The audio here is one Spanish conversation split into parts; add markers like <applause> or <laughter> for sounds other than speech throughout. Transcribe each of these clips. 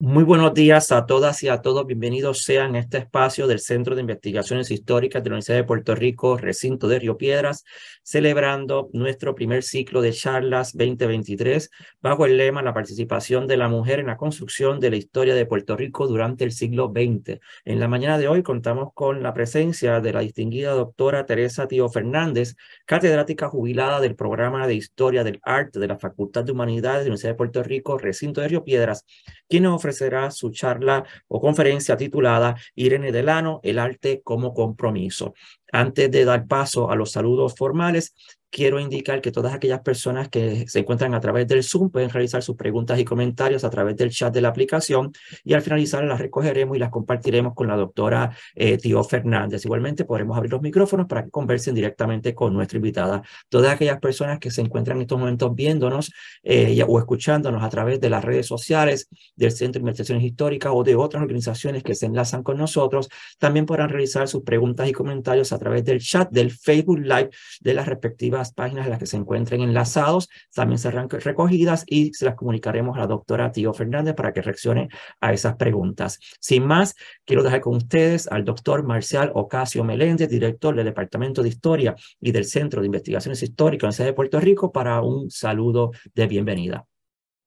Muy buenos días a todas y a todos. Bienvenidos sean a este espacio del Centro de Investigaciones Históricas de la Universidad de Puerto Rico, recinto de Río Piedras, celebrando nuestro primer ciclo de charlas 2023 bajo el lema La participación de la mujer en la construcción de la historia de Puerto Rico durante el siglo XX. En la mañana de hoy contamos con la presencia de la distinguida doctora Teresa Tío Fernández, catedrática jubilada del programa de Historia del Arte de la Facultad de Humanidades de la Universidad de Puerto Rico, recinto de Río Piedras, quien nos ofrecerá su charla o conferencia titulada Irene Delano, el arte como compromiso. Antes de dar paso a los saludos formales, quiero indicar que todas aquellas personas que se encuentran a través del Zoom pueden realizar sus preguntas y comentarios a través del chat de la aplicación y al finalizar las recogeremos y las compartiremos con la doctora eh, Tío Fernández. Igualmente podremos abrir los micrófonos para que conversen directamente con nuestra invitada. Todas aquellas personas que se encuentran en estos momentos viéndonos eh, o escuchándonos a través de las redes sociales del Centro de Investigaciones Históricas o de otras organizaciones que se enlazan con nosotros, también podrán realizar sus preguntas y comentarios a través del chat del Facebook Live de las respectivas las páginas en las que se encuentren enlazados también serán recogidas y se las comunicaremos a la doctora Tío Fernández para que reaccione a esas preguntas. Sin más, quiero dejar con ustedes al doctor Marcial Ocasio Meléndez, director del Departamento de Historia y del Centro de Investigaciones Históricas de la de Puerto Rico, para un saludo de bienvenida.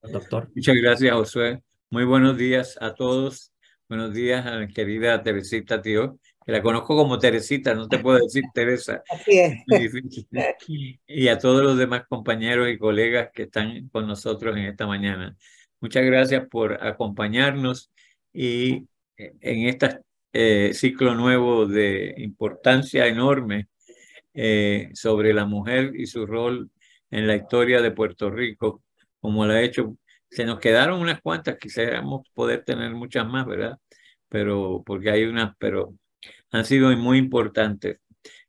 Doctor. Muchas gracias, Josué. Muy buenos días a todos. Buenos días a la querida Teresita Tío que la conozco como Teresita, no te puedo decir Teresa. <laughs> Así es. Y a todos los demás compañeros y colegas que están con nosotros en esta mañana. Muchas gracias por acompañarnos y eh, en este eh, ciclo nuevo de importancia enorme eh, sobre la mujer y su rol en la historia de Puerto Rico, como lo ha hecho. Se nos quedaron unas cuantas, quisiéramos poder tener muchas más, ¿verdad? Pero porque hay unas, pero han sido muy importantes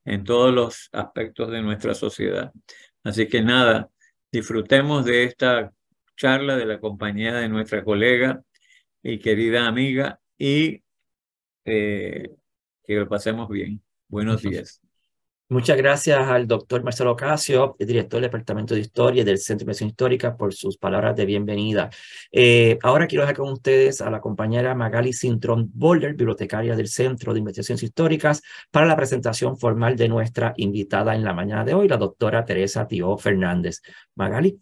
en todos los aspectos de nuestra sociedad. Así que nada, disfrutemos de esta charla de la compañía de nuestra colega y querida amiga y eh, que lo pasemos bien. Buenos días. Muchas gracias al doctor Marcelo Casio, director del Departamento de Historia del Centro de Investigación Histórica, por sus palabras de bienvenida. Eh, ahora quiero dejar con ustedes a la compañera Magali Sintron Boller, bibliotecaria del Centro de Investigaciones Históricas, para la presentación formal de nuestra invitada en la mañana de hoy, la doctora Teresa Tío Fernández. Magali.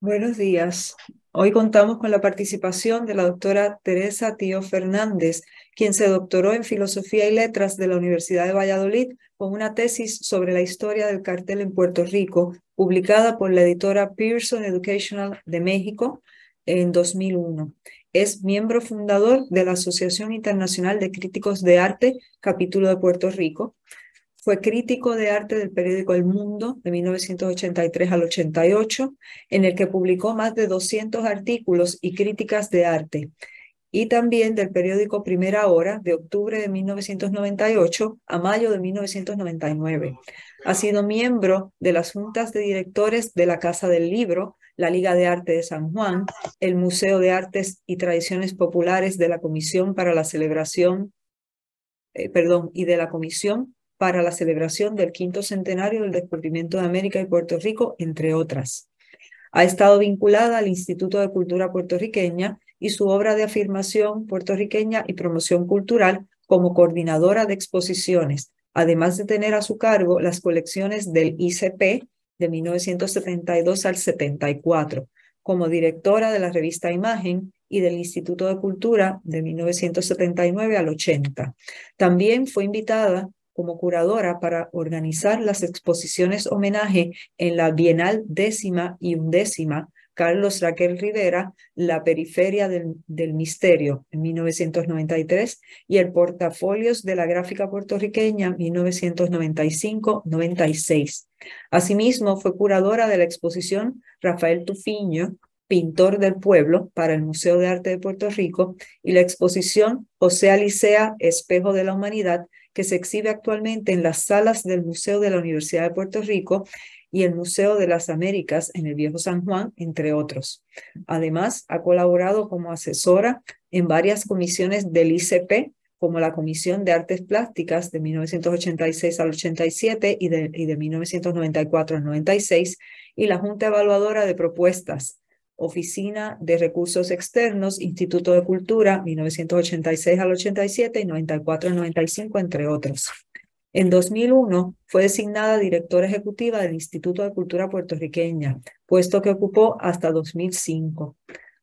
Buenos días. Hoy contamos con la participación de la doctora Teresa Tío Fernández, quien se doctoró en Filosofía y Letras de la Universidad de Valladolid una tesis sobre la historia del cartel en Puerto Rico, publicada por la editora Pearson Educational de México en 2001. Es miembro fundador de la Asociación Internacional de Críticos de Arte, capítulo de Puerto Rico. Fue crítico de arte del periódico El Mundo de 1983 al 88, en el que publicó más de 200 artículos y críticas de arte y también del periódico Primera Hora de octubre de 1998 a mayo de 1999. Ha sido miembro de las juntas de directores de la Casa del Libro, la Liga de Arte de San Juan, el Museo de Artes y Tradiciones Populares de la Comisión para la Celebración, eh, perdón, y de la Comisión para la celebración del quinto centenario del descubrimiento de América y Puerto Rico, entre otras. Ha estado vinculada al Instituto de Cultura Puertorriqueña y su obra de afirmación puertorriqueña y promoción cultural como coordinadora de exposiciones, además de tener a su cargo las colecciones del ICP de 1972 al 74, como directora de la revista Imagen y del Instituto de Cultura de 1979 al 80. También fue invitada como curadora para organizar las exposiciones homenaje en la Bienal décima y undécima Carlos Raquel Rivera, La periferia del, misterio, en 1993, y el Portafolios de la gráfica puertorriqueña, 1995-96. Asimismo, fue curadora de la exposición Rafael Tufiño, pintor del pueblo para el Museo de Arte de Puerto Rico y la exposición José Licea, Espejo de la Humanidad, que se exhibe actualmente en las salas del Museo de la Universidad de Puerto Rico y el Museo de las Américas en el Viejo San Juan, entre otros. Además, ha colaborado como asesora en varias comisiones del ICP, como la Comisión de Artes Plásticas de 1986 al 87 y de, y de 1994 al 96, y la Junta Evaluadora de Propuestas Oficina de Recursos Externos, Instituto de Cultura, 1986 al 87 y 94 al 95, entre otros. En 2001 fue designada directora ejecutiva del Instituto de Cultura Puertorriqueña, puesto que ocupó hasta 2005.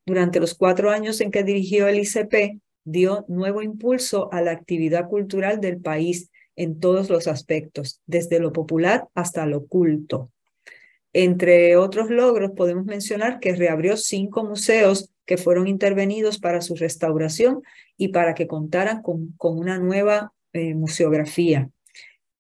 Durante los cuatro años en que dirigió el ICP, dio nuevo impulso a la actividad cultural del país en todos los aspectos, desde lo popular hasta lo culto. Entre otros logros, podemos mencionar que reabrió cinco museos que fueron intervenidos para su restauración y para que contaran con, una nueva eh, museografía.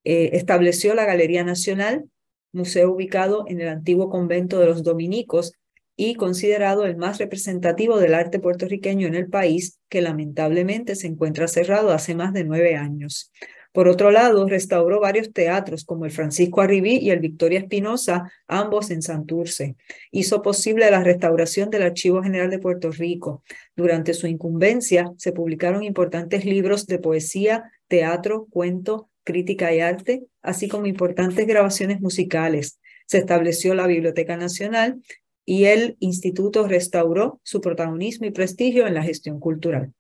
Eh, estableció la Galería Nacional, museo ubicado en el antiguo convento de los dominicos y considerado el más representativo del arte puertorriqueño en el país, que lamentablemente se encuentra cerrado hace más de nueve años. Por otro lado, restauró varios teatros como el Francisco Arribí y el Victoria Espinosa, ambos en Santurce. Hizo posible la restauración del Archivo General de Puerto Rico. Durante su incumbencia se publicaron importantes libros de poesía, teatro, cuento, crítica y arte, así como importantes grabaciones musicales. Se estableció la Biblioteca Nacional y el instituto restauró su protagonismo y prestigio en la gestión cultural.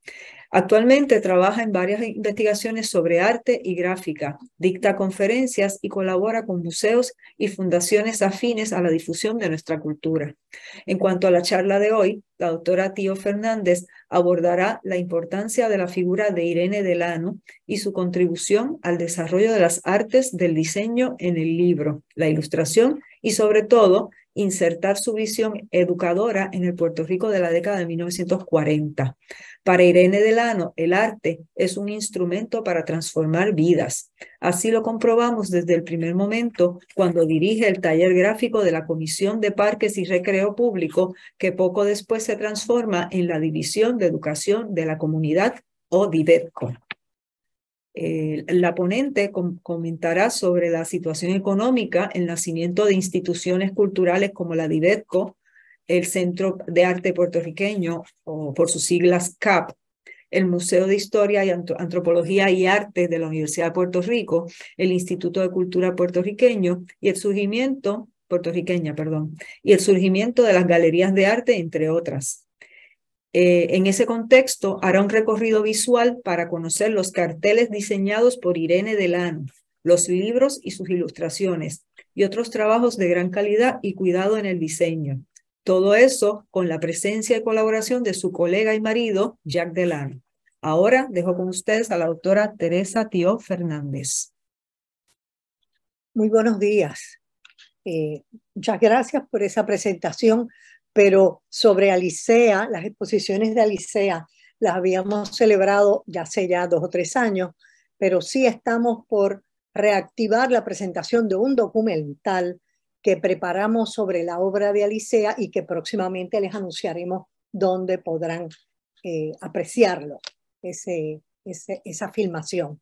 Actualmente trabaja en varias investigaciones sobre arte y gráfica, dicta conferencias y colabora con museos y fundaciones afines a la difusión de nuestra cultura. En cuanto a la charla de hoy, la doctora Tío Fernández abordará la importancia de la figura de Irene Delano y su contribución al desarrollo de las artes del diseño en el libro, la ilustración y sobre todo insertar su visión educadora en el Puerto Rico de la década de 1940. Para Irene Delano, el arte es un instrumento para transformar vidas. Así lo comprobamos desde el primer momento cuando dirige el taller gráfico de la Comisión de Parques y Recreo Público, que poco después se transforma en la División de Educación de la Comunidad o DIVETCO. Eh, la ponente comentará sobre la situación económica, el nacimiento de instituciones culturales como la DIVETCO, el Centro de Arte Puertorriqueño, o por sus siglas CAP, el Museo de Historia y Antropología y Arte de la Universidad de Puerto Rico, el Instituto de Cultura Puertorriqueño y el surgimiento puertorriqueña, perdón, y el surgimiento de las galerías de arte, entre otras. Eh, en ese contexto, hará un recorrido visual para conocer los carteles diseñados por Irene Delano, los libros y sus ilustraciones, y otros trabajos de gran calidad y cuidado en el diseño. Todo eso con la presencia y colaboración de su colega y marido, Jack Delano. Ahora dejo con ustedes a la autora Teresa Tío Fernández. Muy buenos días. Eh, muchas gracias por esa presentación pero sobre Alicea, las exposiciones de Alicea las habíamos celebrado ya hace ya dos o tres años, pero sí estamos por reactivar la presentación de un documental que preparamos sobre la obra de Alicea y que próximamente les anunciaremos dónde podrán eh, apreciarlo, esa filmación.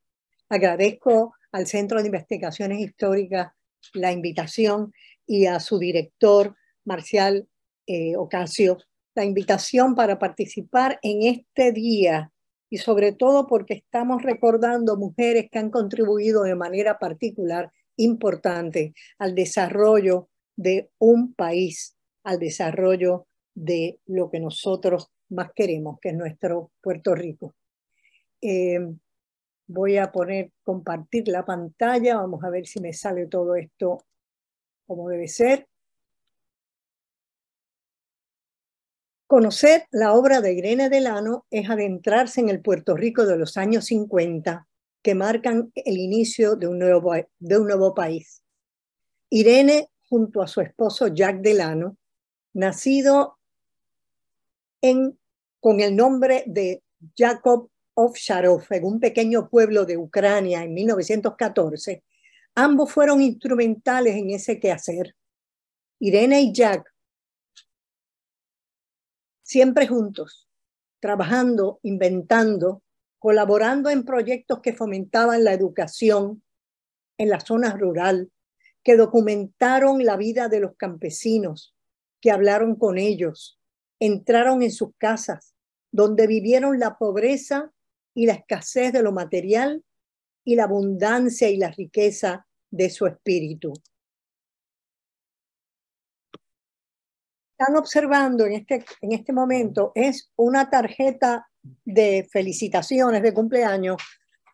Agradezco al Centro de Investigaciones Históricas la invitación y a su director, Marcial eh, Ocasio la invitación para participar en este día y sobre todo porque estamos recordando mujeres que han contribuido de manera particular importante al desarrollo de un país, al desarrollo de lo que nosotros más queremos, que es nuestro Puerto Rico. Eh, voy a poner, compartir la pantalla, vamos a ver si me sale todo esto como debe ser. Conocer la obra de Irene Delano es adentrarse en el Puerto Rico de los años 50, que marcan el inicio de un nuevo, país. Irene, junto a su esposo Jack Delano, nacido en, con el nombre de Jacob Sharov en un pequeño pueblo de Ucrania en 1914, ambos fueron instrumentales en ese quehacer. Irene y Jack siempre juntos, trabajando, inventando, colaborando en proyectos que fomentaban la educación en la zona rural, que documentaron la vida de los campesinos, que hablaron con ellos, entraron en sus casas, donde vivieron la pobreza y la escasez de lo material y la abundancia y la riqueza de su espíritu. están observando en este, en este momento es una tarjeta de felicitaciones de cumpleaños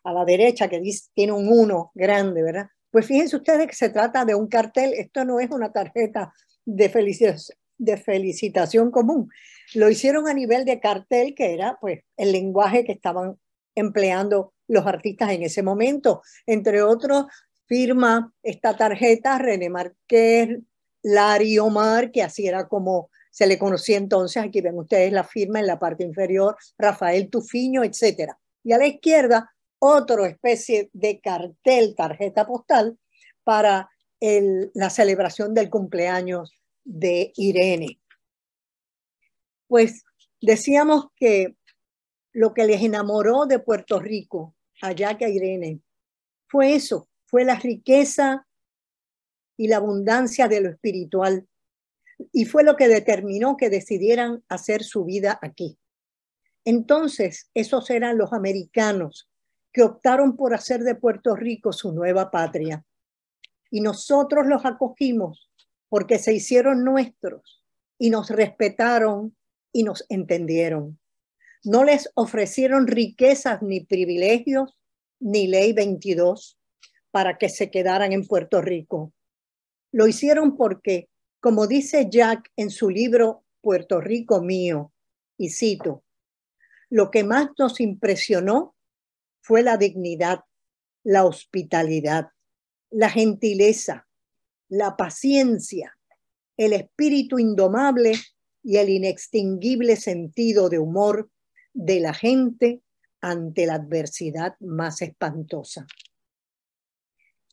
a la derecha que dice, tiene un uno grande, ¿verdad? Pues fíjense ustedes que se trata de un cartel, esto no es una tarjeta de, de felicitación común. Lo hicieron a nivel de cartel, que era pues el lenguaje que estaban empleando los artistas en ese momento. Entre otros, firma esta tarjeta René Marqués, Lari Omar, que así era como se le conocía entonces, aquí ven ustedes la firma en la parte inferior, Rafael Tufiño, etc. Y a la izquierda, otra especie de cartel, tarjeta postal, para la celebración del cumpleaños de Irene. Pues decíamos que lo que les enamoró de Puerto Rico, allá que a Irene, fue eso, fue la riqueza y la abundancia de lo espiritual. Y fue lo que determinó que decidieran hacer su vida aquí. Entonces, esos eran los americanos que optaron por hacer de Puerto Rico su nueva patria. Y nosotros los acogimos porque se hicieron nuestros y nos respetaron y nos entendieron. No les ofrecieron riquezas ni privilegios ni ley 22 para que se quedaran en Puerto Rico. Lo hicieron porque, como dice Jack en su libro Puerto Rico mío, y cito, lo que más nos impresionó fue la dignidad, la hospitalidad, la gentileza, la paciencia, el espíritu indomable y el inextinguible sentido de humor de la gente ante la adversidad más espantosa.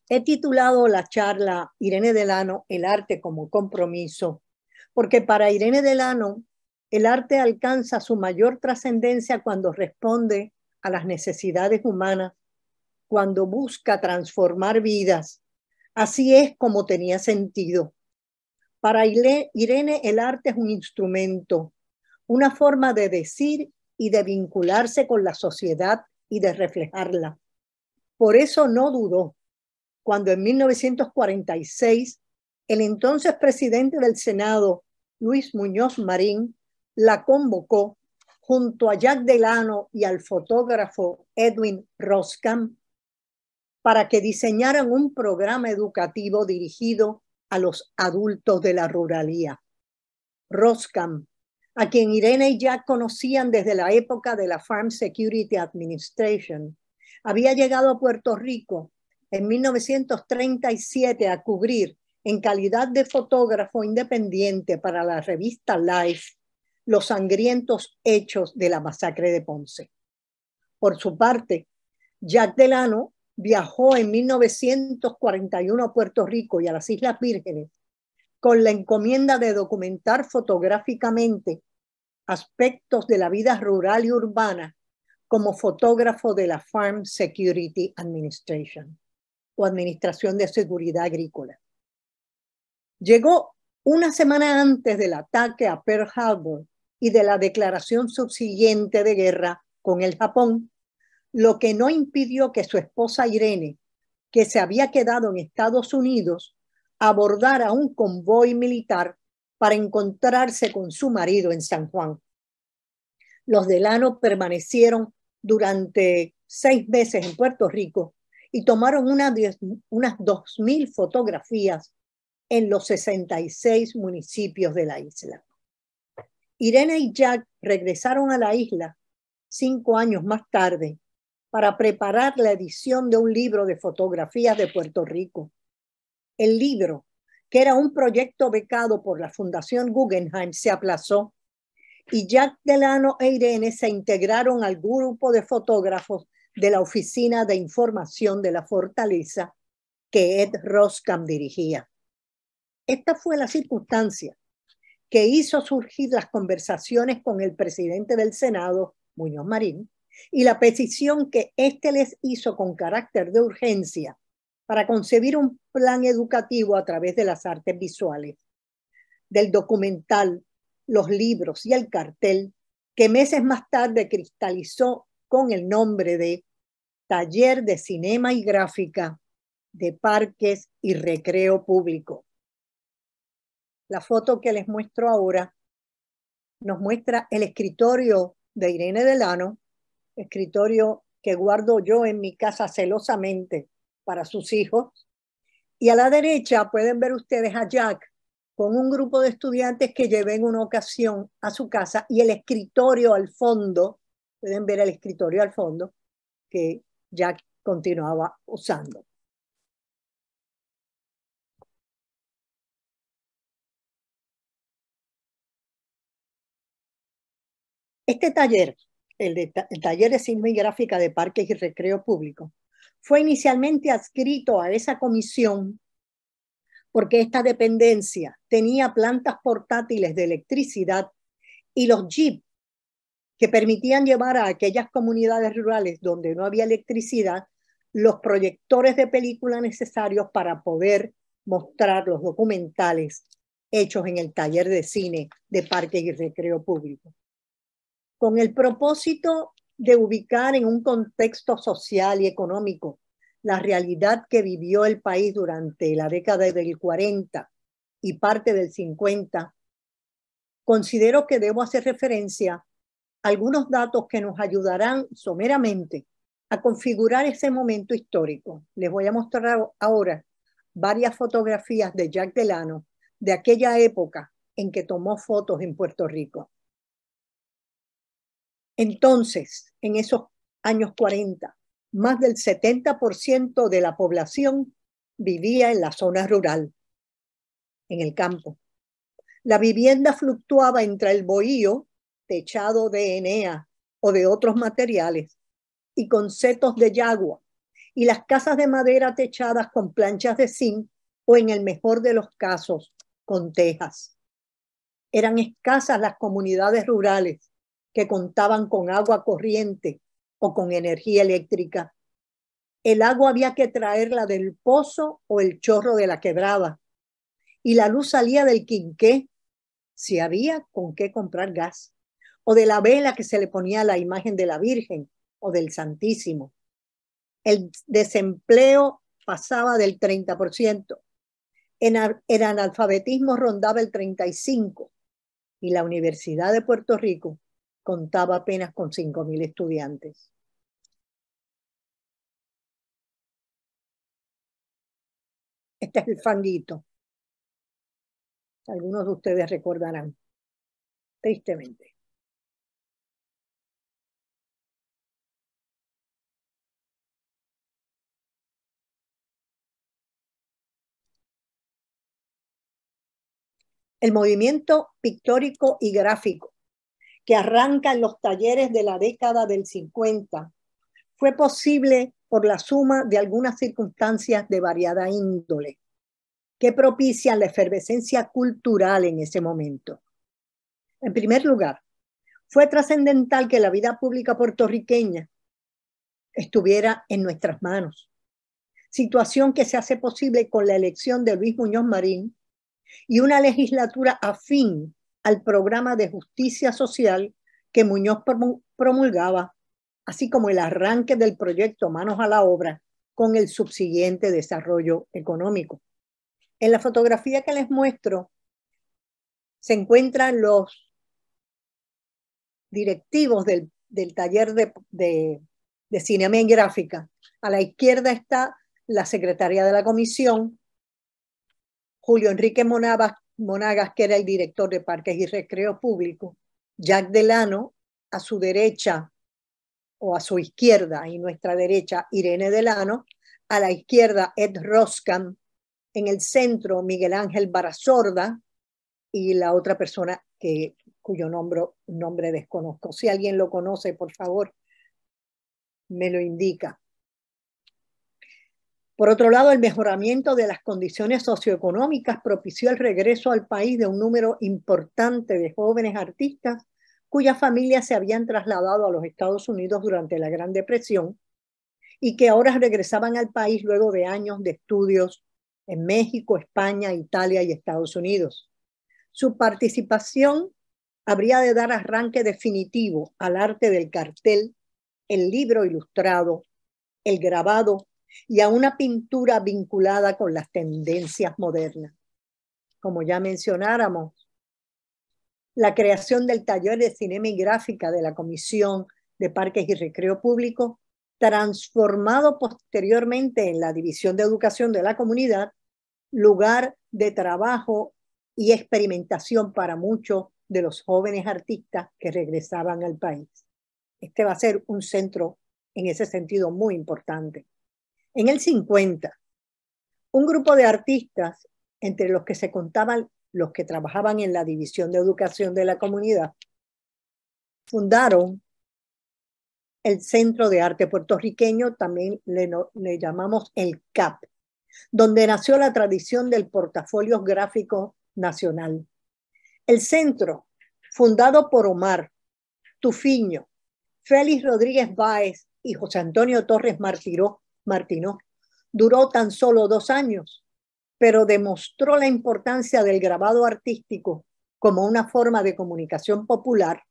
He titulado la charla Irene Delano, el arte como compromiso, porque para Irene Delano, el arte alcanza su mayor trascendencia cuando responde a las necesidades humanas, cuando busca transformar vidas. Así es como tenía sentido. Para Irene, el arte es un instrumento, una forma de decir y de vincularse con la sociedad y de reflejarla. Por eso no dudó cuando en 1946 el entonces presidente del Senado, Luis Muñoz Marín, la convocó junto a Jack Delano y al fotógrafo Edwin Roskam para que diseñaran un programa educativo dirigido a los adultos de la ruralía. Roskam, a quien Irene y Jack conocían desde la época de la Farm Security Administration, había llegado a Puerto Rico en 1937 a cubrir en calidad de fotógrafo independiente para la revista Life los sangrientos hechos de la masacre de Ponce. Por su parte, Jack Delano viajó en 1941 a Puerto Rico y a las Islas Vírgenes con la encomienda de documentar fotográficamente aspectos de la vida rural y urbana como fotógrafo de la Farm Security Administration o Administración de Seguridad Agrícola. Llegó una semana antes del ataque a Pearl Harbor y de la declaración subsiguiente de guerra con el Japón, lo que no impidió que su esposa Irene, que se había quedado en Estados Unidos, abordara un convoy militar para encontrarse con su marido en San Juan. Los Delano permanecieron durante seis meses en Puerto Rico y tomaron unas unas 2.000 fotografías en los 66 municipios de la isla. Irene y Jack regresaron a la isla cinco años más tarde para preparar la edición de un libro de fotografías de Puerto Rico. El libro, que era un proyecto becado por la Fundación Guggenheim, se aplazó y Jack Delano e Irene se integraron al grupo de fotógrafos de la Oficina de Información de la Fortaleza que Ed Roskam dirigía. Esta fue la circunstancia que hizo surgir las conversaciones con el presidente del Senado, Muñoz Marín, y la petición que éste les hizo con carácter de urgencia para concebir un plan educativo a través de las artes visuales, del documental, los libros y el cartel, que meses más tarde cristalizó con el nombre de taller de cinema y gráfica de parques y recreo público. La foto que les muestro ahora nos muestra el escritorio de Irene Delano, escritorio que guardo yo en mi casa celosamente para sus hijos. Y a la derecha pueden ver ustedes a Jack con un grupo de estudiantes que llevé en una ocasión a su casa y el escritorio al fondo, pueden ver el escritorio al fondo, que ya continuaba usando. Este taller, el, taller de signo y Gráfica de Parques y Recreo Público, fue inicialmente adscrito a esa comisión porque esta dependencia tenía plantas portátiles de electricidad y los jeep que permitían llevar a aquellas comunidades rurales donde no había electricidad los proyectores de película necesarios para poder mostrar los documentales hechos en el taller de cine de Parque y Recreo Público. Con el propósito de ubicar en un contexto social y económico la realidad que vivió el país durante la década del 40 y parte del 50, considero que debo hacer referencia algunos datos que nos ayudarán someramente a configurar ese momento histórico. Les voy a mostrar ahora varias fotografías de Jack Delano de aquella época en que tomó fotos en Puerto Rico. Entonces, en esos años 40, más del 70% de la población vivía en la zona rural, en el campo. La vivienda fluctuaba entre el bohío techado de Enea o de otros materiales y con setos de yagua y las casas de madera techadas con planchas de zinc o en el mejor de los casos con tejas. Eran escasas las comunidades rurales que contaban con agua corriente o con energía eléctrica. El agua había que traerla del pozo o el chorro de la quebrada y la luz salía del quinqué si había con qué comprar gas o de la vela que se le ponía a la imagen de la Virgen o del Santísimo. El desempleo pasaba del 30%, el analfabetismo rondaba el 35% y la Universidad de Puerto Rico contaba apenas con 5.000 estudiantes. Este es el fanguito. Algunos de ustedes recordarán, tristemente. el movimiento pictórico y gráfico, que arranca en los talleres de la década del 50, fue posible por la suma de algunas circunstancias de variada índole, que propician la efervescencia cultural en ese momento. En primer lugar, fue trascendental que la vida pública puertorriqueña estuviera en nuestras manos, situación que se hace posible con la elección de Luis Muñoz Marín y una legislatura afín al programa de justicia social que Muñoz promulgaba, así como el arranque del proyecto Manos a la Obra con el subsiguiente desarrollo económico. En la fotografía que les muestro se encuentran los directivos del, taller de, de, gráfica. A la izquierda está la secretaria de la comisión, Julio Enrique Monagas, que era el director de Parques y Recreo Público, Jack Delano, a su derecha o a su izquierda y nuestra derecha, Irene Delano, a la izquierda, Ed Roscam, en el centro, Miguel Ángel Barazorda, y la otra persona que, cuyo nombre, nombre desconozco. Si alguien lo conoce, por favor, me lo indica. Por otro lado, el mejoramiento de las condiciones socioeconómicas propició el regreso al país de un número importante de jóvenes artistas cuyas familias se habían trasladado a los Estados Unidos durante la Gran Depresión y que ahora regresaban al país luego de años de estudios en México, España, Italia y Estados Unidos. Su participación habría de dar arranque definitivo al arte del cartel, el libro ilustrado, el grabado y a una pintura vinculada con las tendencias modernas. Como ya mencionáramos, la creación del taller de cinema y gráfica de la Comisión de Parques y Recreo Público, transformado posteriormente en la División de Educación de la Comunidad, lugar de trabajo y experimentación para muchos de los jóvenes artistas que regresaban al país. Este va a ser un centro en ese sentido muy importante. En el 50, un grupo de artistas, entre los que se contaban los que trabajaban en la División de Educación de la Comunidad, fundaron el Centro de Arte Puertorriqueño, también le, llamamos el CAP, donde nació la tradición del portafolio gráfico nacional. El centro, fundado por Omar Tufiño, Félix Rodríguez Báez y José Antonio Torres Martiró, Martino. Duró tan solo dos años, pero demostró la importancia del grabado artístico como una forma de comunicación popular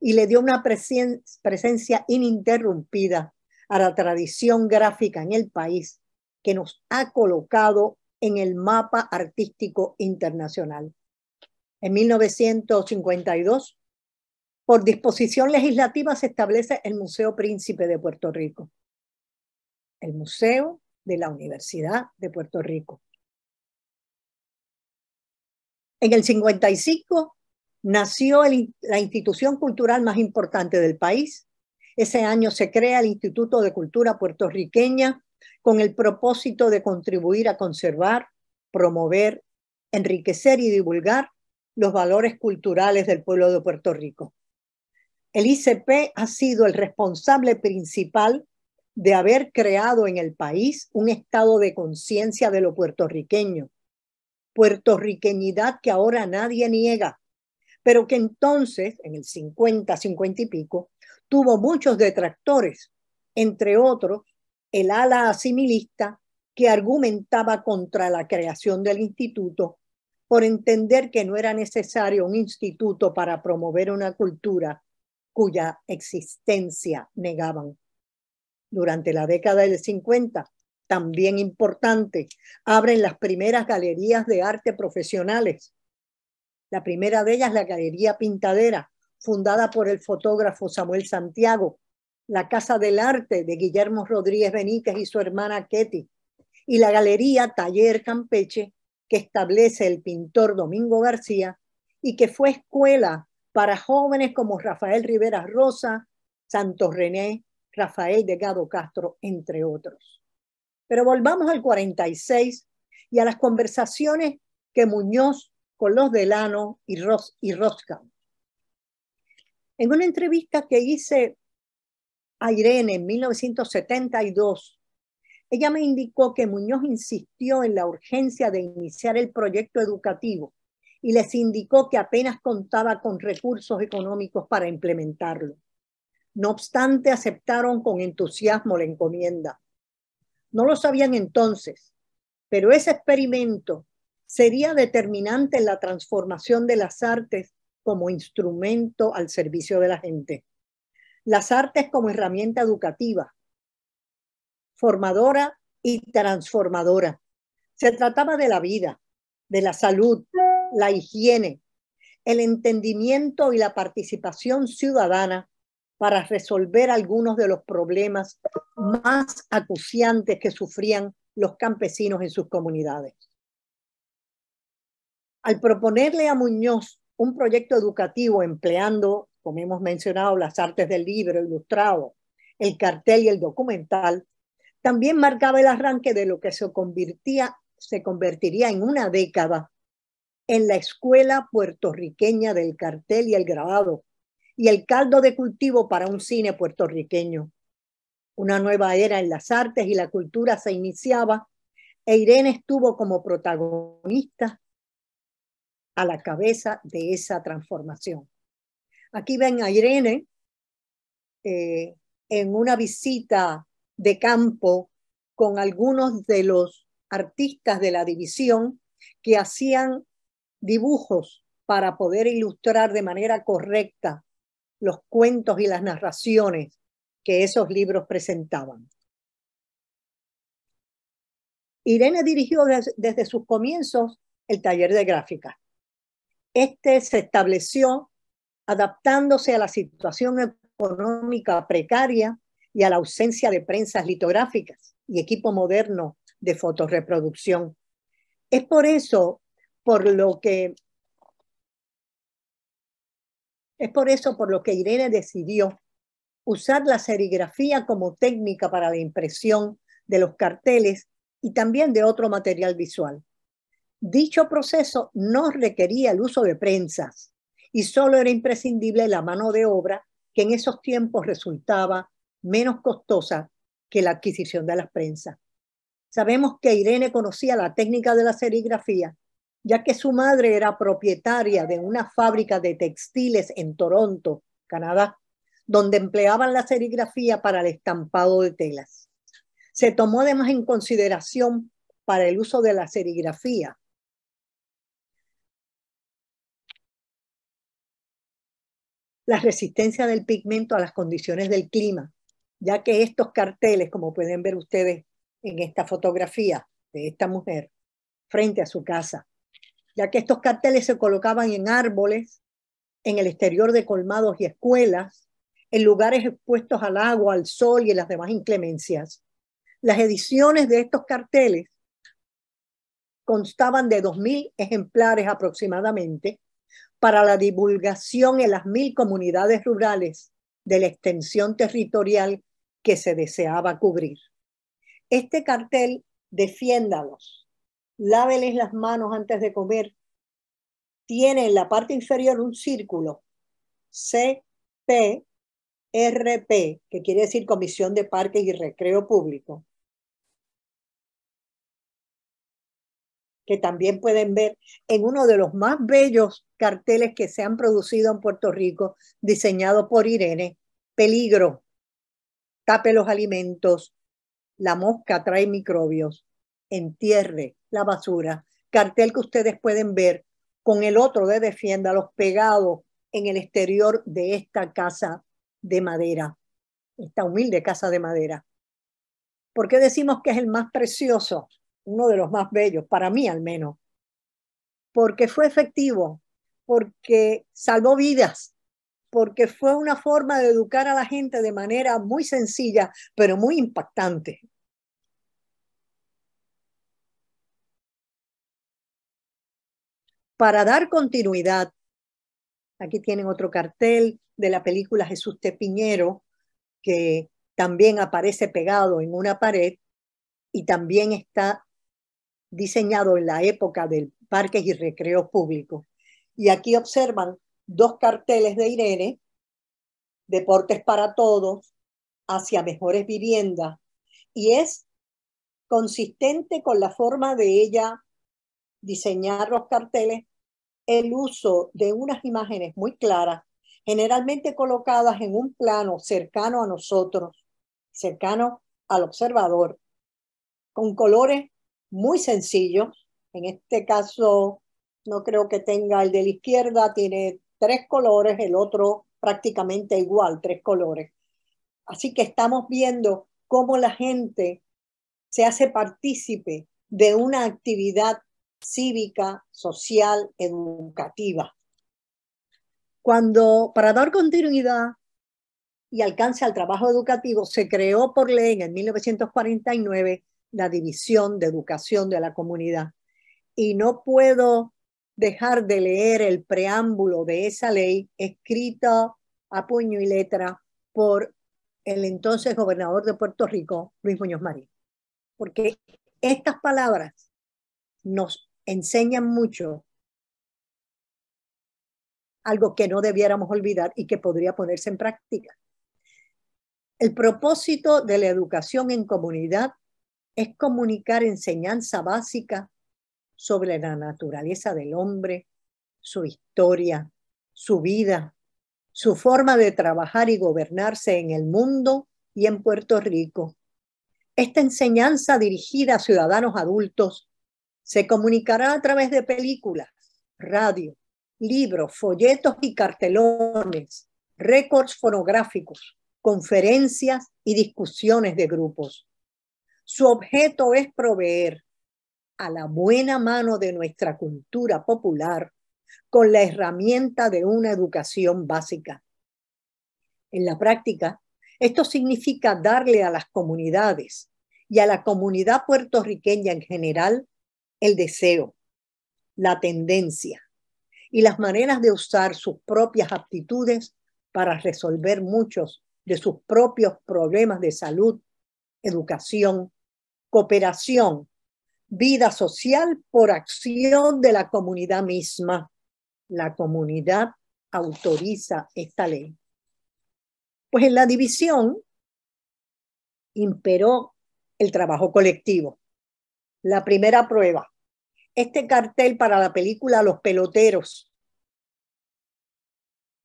y le dio una presencia ininterrumpida a la tradición gráfica en el país que nos ha colocado en el mapa artístico internacional. En 1952, por disposición legislativa, se establece el Museo Príncipe de Puerto Rico el Museo de la Universidad de Puerto Rico. En el 55 nació la institución cultural más importante del país. Ese año se crea el Instituto de Cultura Puertorriqueña con el propósito de contribuir a conservar, promover, enriquecer y divulgar los valores culturales del pueblo de Puerto Rico. El ICP ha sido el responsable principal de haber creado en el país un estado de conciencia de lo puertorriqueño, puertorriqueñidad que ahora nadie niega, pero que entonces, en el 50, 50 y pico, tuvo muchos detractores, entre otros el ala asimilista que argumentaba contra la creación del instituto por entender que no era necesario un instituto para promover una cultura cuya existencia negaban durante la década del 50, también importante, abren las primeras galerías de arte profesionales. La primera de ellas, la Galería Pintadera, fundada por el fotógrafo Samuel Santiago, la Casa del Arte de Guillermo Rodríguez Benítez y su hermana Ketty, y la Galería Taller Campeche, que establece el pintor Domingo García y que fue escuela para jóvenes como Rafael Rivera Rosa, Santos René, Rafael Delgado Castro, entre otros. Pero volvamos al 46 y a las conversaciones que Muñoz con los Delano y, y Roscam. En una entrevista que hice a Irene en 1972, ella me indicó que Muñoz insistió en la urgencia de iniciar el proyecto educativo y les indicó que apenas contaba con recursos económicos para implementarlo. No obstante, aceptaron con entusiasmo la encomienda. No lo sabían entonces, pero ese experimento sería determinante en la transformación de las artes como instrumento al servicio de la gente. Las artes como herramienta educativa, formadora y transformadora. Se trataba de la vida, de la salud, la higiene, el entendimiento y la participación ciudadana para resolver algunos de los problemas más acuciantes que sufrían los campesinos en sus comunidades. Al proponerle a Muñoz un proyecto educativo empleando, como hemos mencionado, las artes del libro ilustrado, el cartel y el documental, también marcaba el arranque de lo que se, se convertiría en una década en la escuela puertorriqueña del cartel y el grabado, y el caldo de cultivo para un cine puertorriqueño. Una nueva era en las artes y la cultura se iniciaba e Irene estuvo como protagonista a la cabeza de esa transformación. Aquí ven a Irene eh, en una visita de campo con algunos de los artistas de la división que hacían dibujos para poder ilustrar de manera correcta los cuentos y las narraciones que esos libros presentaban. Irene dirigió desde sus comienzos el taller de gráfica. Este se estableció adaptándose a la situación económica precaria y a la ausencia de prensas litográficas y equipo moderno de fotoreproducción. Es por eso por lo que es por eso por lo que Irene decidió usar la serigrafía como técnica para la impresión de los carteles y también de otro material visual. Dicho proceso no requería el uso de prensas y solo era imprescindible la mano de obra que en esos tiempos resultaba menos costosa que la adquisición de las prensas. Sabemos que Irene conocía la técnica de la serigrafía ya que su madre era propietaria de una fábrica de textiles en Toronto, Canadá, donde empleaban la serigrafía para el estampado de telas. Se tomó además en consideración para el uso de la serigrafía la resistencia del pigmento a las condiciones del clima, ya que estos carteles, como pueden ver ustedes en esta fotografía de esta mujer, frente a su casa, ya que estos carteles se colocaban en árboles, en el exterior de colmados y escuelas, en lugares expuestos al agua, al sol y en las demás inclemencias. Las ediciones de estos carteles constaban de 2.000 ejemplares aproximadamente para la divulgación en las mil comunidades rurales de la extensión territorial que se deseaba cubrir. Este cartel, defiéndalos, láveles las manos antes de comer. Tiene en la parte inferior un círculo CPRP, que quiere decir Comisión de Parque y Recreo Público, que también pueden ver en uno de los más bellos carteles que se han producido en Puerto Rico, diseñado por Irene, peligro, tape los alimentos, la mosca trae microbios entierre la basura, cartel que ustedes pueden ver con el otro de defienda los pegados en el exterior de esta casa de madera, esta humilde casa de madera. ¿Por qué decimos que es el más precioso? Uno de los más bellos, para mí al menos. Porque fue efectivo, porque salvó vidas, porque fue una forma de educar a la gente de manera muy sencilla, pero muy impactante. para dar continuidad. Aquí tienen otro cartel de la película Jesús piñero que también aparece pegado en una pared y también está diseñado en la época del parques y recreos públicos. Y aquí observan dos carteles de Irene, Deportes para Todos, hacia mejores viviendas, y es consistente con la forma de ella diseñar los carteles el uso de unas imágenes muy claras, generalmente colocadas en un plano cercano a nosotros, cercano al observador, con colores muy sencillos. En este caso, no creo que tenga el de la izquierda, tiene tres colores, el otro prácticamente igual, tres colores. Así que estamos viendo cómo la gente se hace partícipe de una actividad cívica, social, educativa. Cuando, para dar continuidad y alcance al trabajo educativo, se creó por ley en 1949 la División de Educación de la Comunidad. Y no puedo dejar de leer el preámbulo de esa ley escrita a puño y letra por el entonces gobernador de Puerto Rico, Luis Muñoz Marín. Porque estas palabras nos enseñan mucho algo que no debiéramos olvidar y que podría ponerse en práctica. El propósito de la educación en comunidad es comunicar enseñanza básica sobre la naturaleza del hombre, su historia, su vida, su forma de trabajar y gobernarse en el mundo y en Puerto Rico. Esta enseñanza dirigida a ciudadanos adultos se comunicará a través de películas, radio, libros, folletos y cartelones, récords fonográficos, conferencias y discusiones de grupos. Su objeto es proveer a la buena mano de nuestra cultura popular con la herramienta de una educación básica. En la práctica, esto significa darle a las comunidades y a la comunidad puertorriqueña en general el deseo, la tendencia y las maneras de usar sus propias aptitudes para resolver muchos de sus propios problemas de salud, educación, cooperación, vida social por acción de la comunidad misma. La comunidad autoriza esta ley. Pues en la división imperó el trabajo colectivo. La primera prueba, este cartel para la película Los Peloteros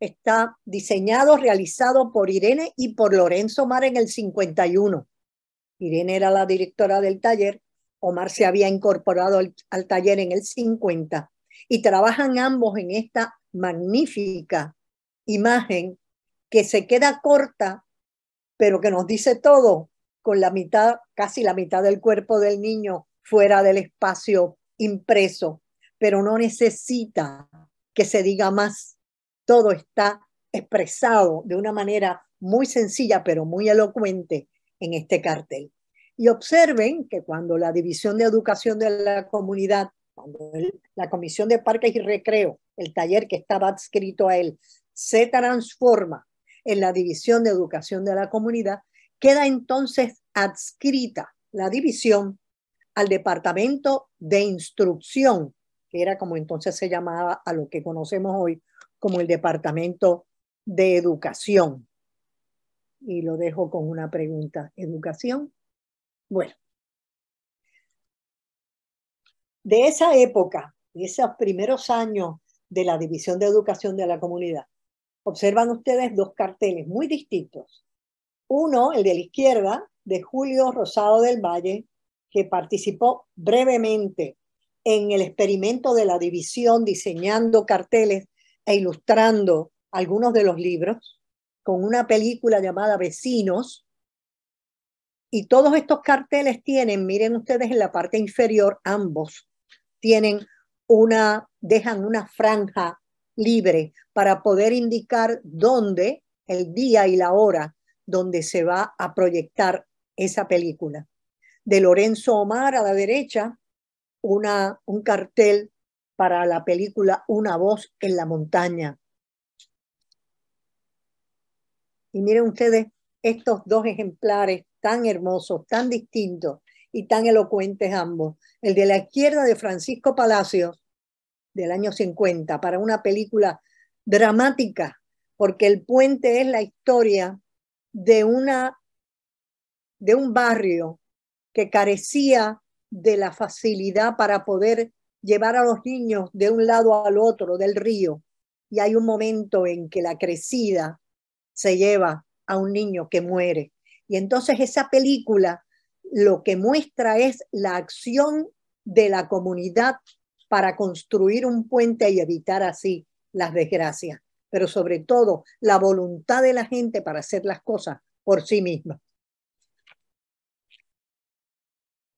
está diseñado, realizado por Irene y por Lorenzo Omar en el 51. Irene era la directora del taller, Omar se había incorporado al, al taller en el 50 y trabajan ambos en esta magnífica imagen que se queda corta, pero que nos dice todo, con la mitad, casi la mitad del cuerpo del niño fuera del espacio impreso, pero no necesita que se diga más. Todo está expresado de una manera muy sencilla, pero muy elocuente en este cartel. Y observen que cuando la División de Educación de la Comunidad, cuando la Comisión de Parques y Recreo, el taller que estaba adscrito a él, se transforma en la División de Educación de la Comunidad, queda entonces adscrita la división al Departamento de Instrucción, que era como entonces se llamaba a lo que conocemos hoy como el Departamento de Educación. Y lo dejo con una pregunta. ¿Educación? Bueno. De esa época, de esos primeros años de la División de Educación de la Comunidad, observan ustedes dos carteles muy distintos. Uno, el de la izquierda, de Julio Rosado del Valle, que participó brevemente en el experimento de la división, diseñando carteles e ilustrando algunos de los libros, con una película llamada Vecinos. Y todos estos carteles tienen, miren ustedes en la parte inferior, ambos tienen una, dejan una franja libre para poder indicar dónde, el día y la hora donde se va a proyectar esa película de Lorenzo Omar a la derecha, una, un cartel para la película Una voz en la montaña. Y miren ustedes estos dos ejemplares tan hermosos, tan distintos y tan elocuentes ambos. El de la izquierda de Francisco Palacios del año 50 para una película dramática, porque el puente es la historia de, una, de un barrio que carecía de la facilidad para poder llevar a los niños de un lado al otro del río. Y hay un momento en que la crecida se lleva a un niño que muere. Y entonces esa película lo que muestra es la acción de la comunidad para construir un puente y evitar así las desgracias, pero sobre todo la voluntad de la gente para hacer las cosas por sí misma.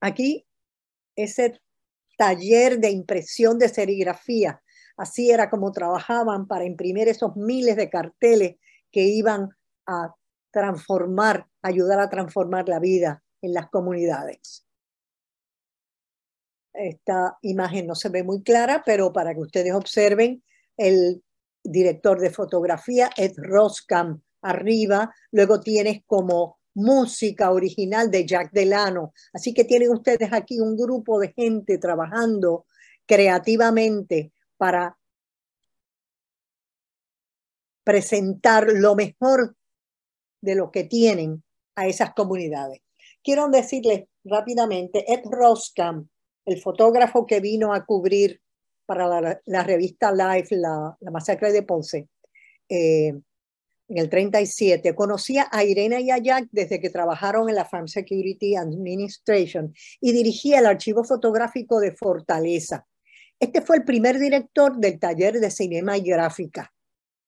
Aquí, ese taller de impresión de serigrafía, así era como trabajaban para imprimir esos miles de carteles que iban a transformar, ayudar a transformar la vida en las comunidades. Esta imagen no se ve muy clara, pero para que ustedes observen, el director de fotografía Ed Roskam arriba, luego tienes como música original de Jack Delano. Así que tienen ustedes aquí un grupo de gente trabajando creativamente para presentar lo mejor de lo que tienen a esas comunidades. Quiero decirles rápidamente, Ed Roskam, el fotógrafo que vino a cubrir para la, revista Life la, masacre de Ponce, eh, en el 37. Conocía a Irena y a Jack desde que trabajaron en la Farm Security Administration y dirigía el archivo fotográfico de Fortaleza. Este fue el primer director del taller de cinema y gráfica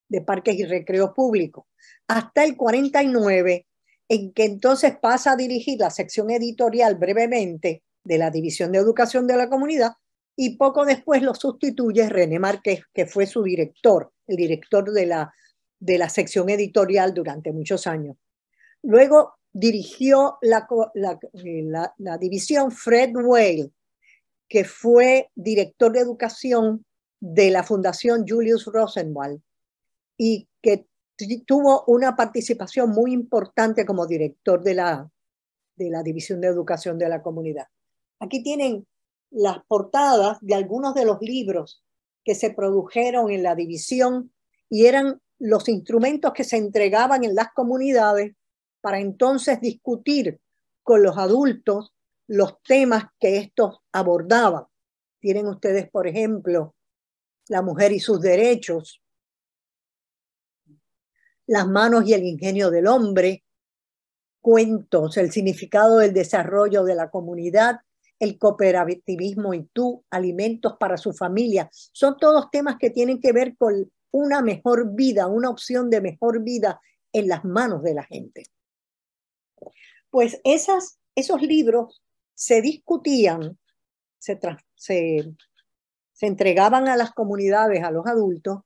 de parques y Recreo Público. hasta el 49, en que entonces pasa a dirigir la sección editorial brevemente de la División de Educación de la Comunidad y poco después lo sustituye René Márquez, que fue su director, el director de la de la sección editorial durante muchos años. Luego dirigió la, eh, la, división Fred Whale, que fue director de educación de la Fundación Julius Rosenwald y que tuvo una participación muy importante como director de la, de la División de Educación de la Comunidad. Aquí tienen las portadas de algunos de los libros que se produjeron en la división y eran los instrumentos que se entregaban en las comunidades para entonces discutir con los adultos los temas que estos abordaban. Tienen ustedes, por ejemplo, la mujer y sus derechos, las manos y el ingenio del hombre, cuentos, el significado del desarrollo de la comunidad, el cooperativismo y tú, alimentos para su familia. Son todos temas que tienen que ver con una mejor vida, una opción de mejor vida en las manos de la gente. Pues esas, esos libros se discutían, se, se entregaban a las comunidades, a los adultos,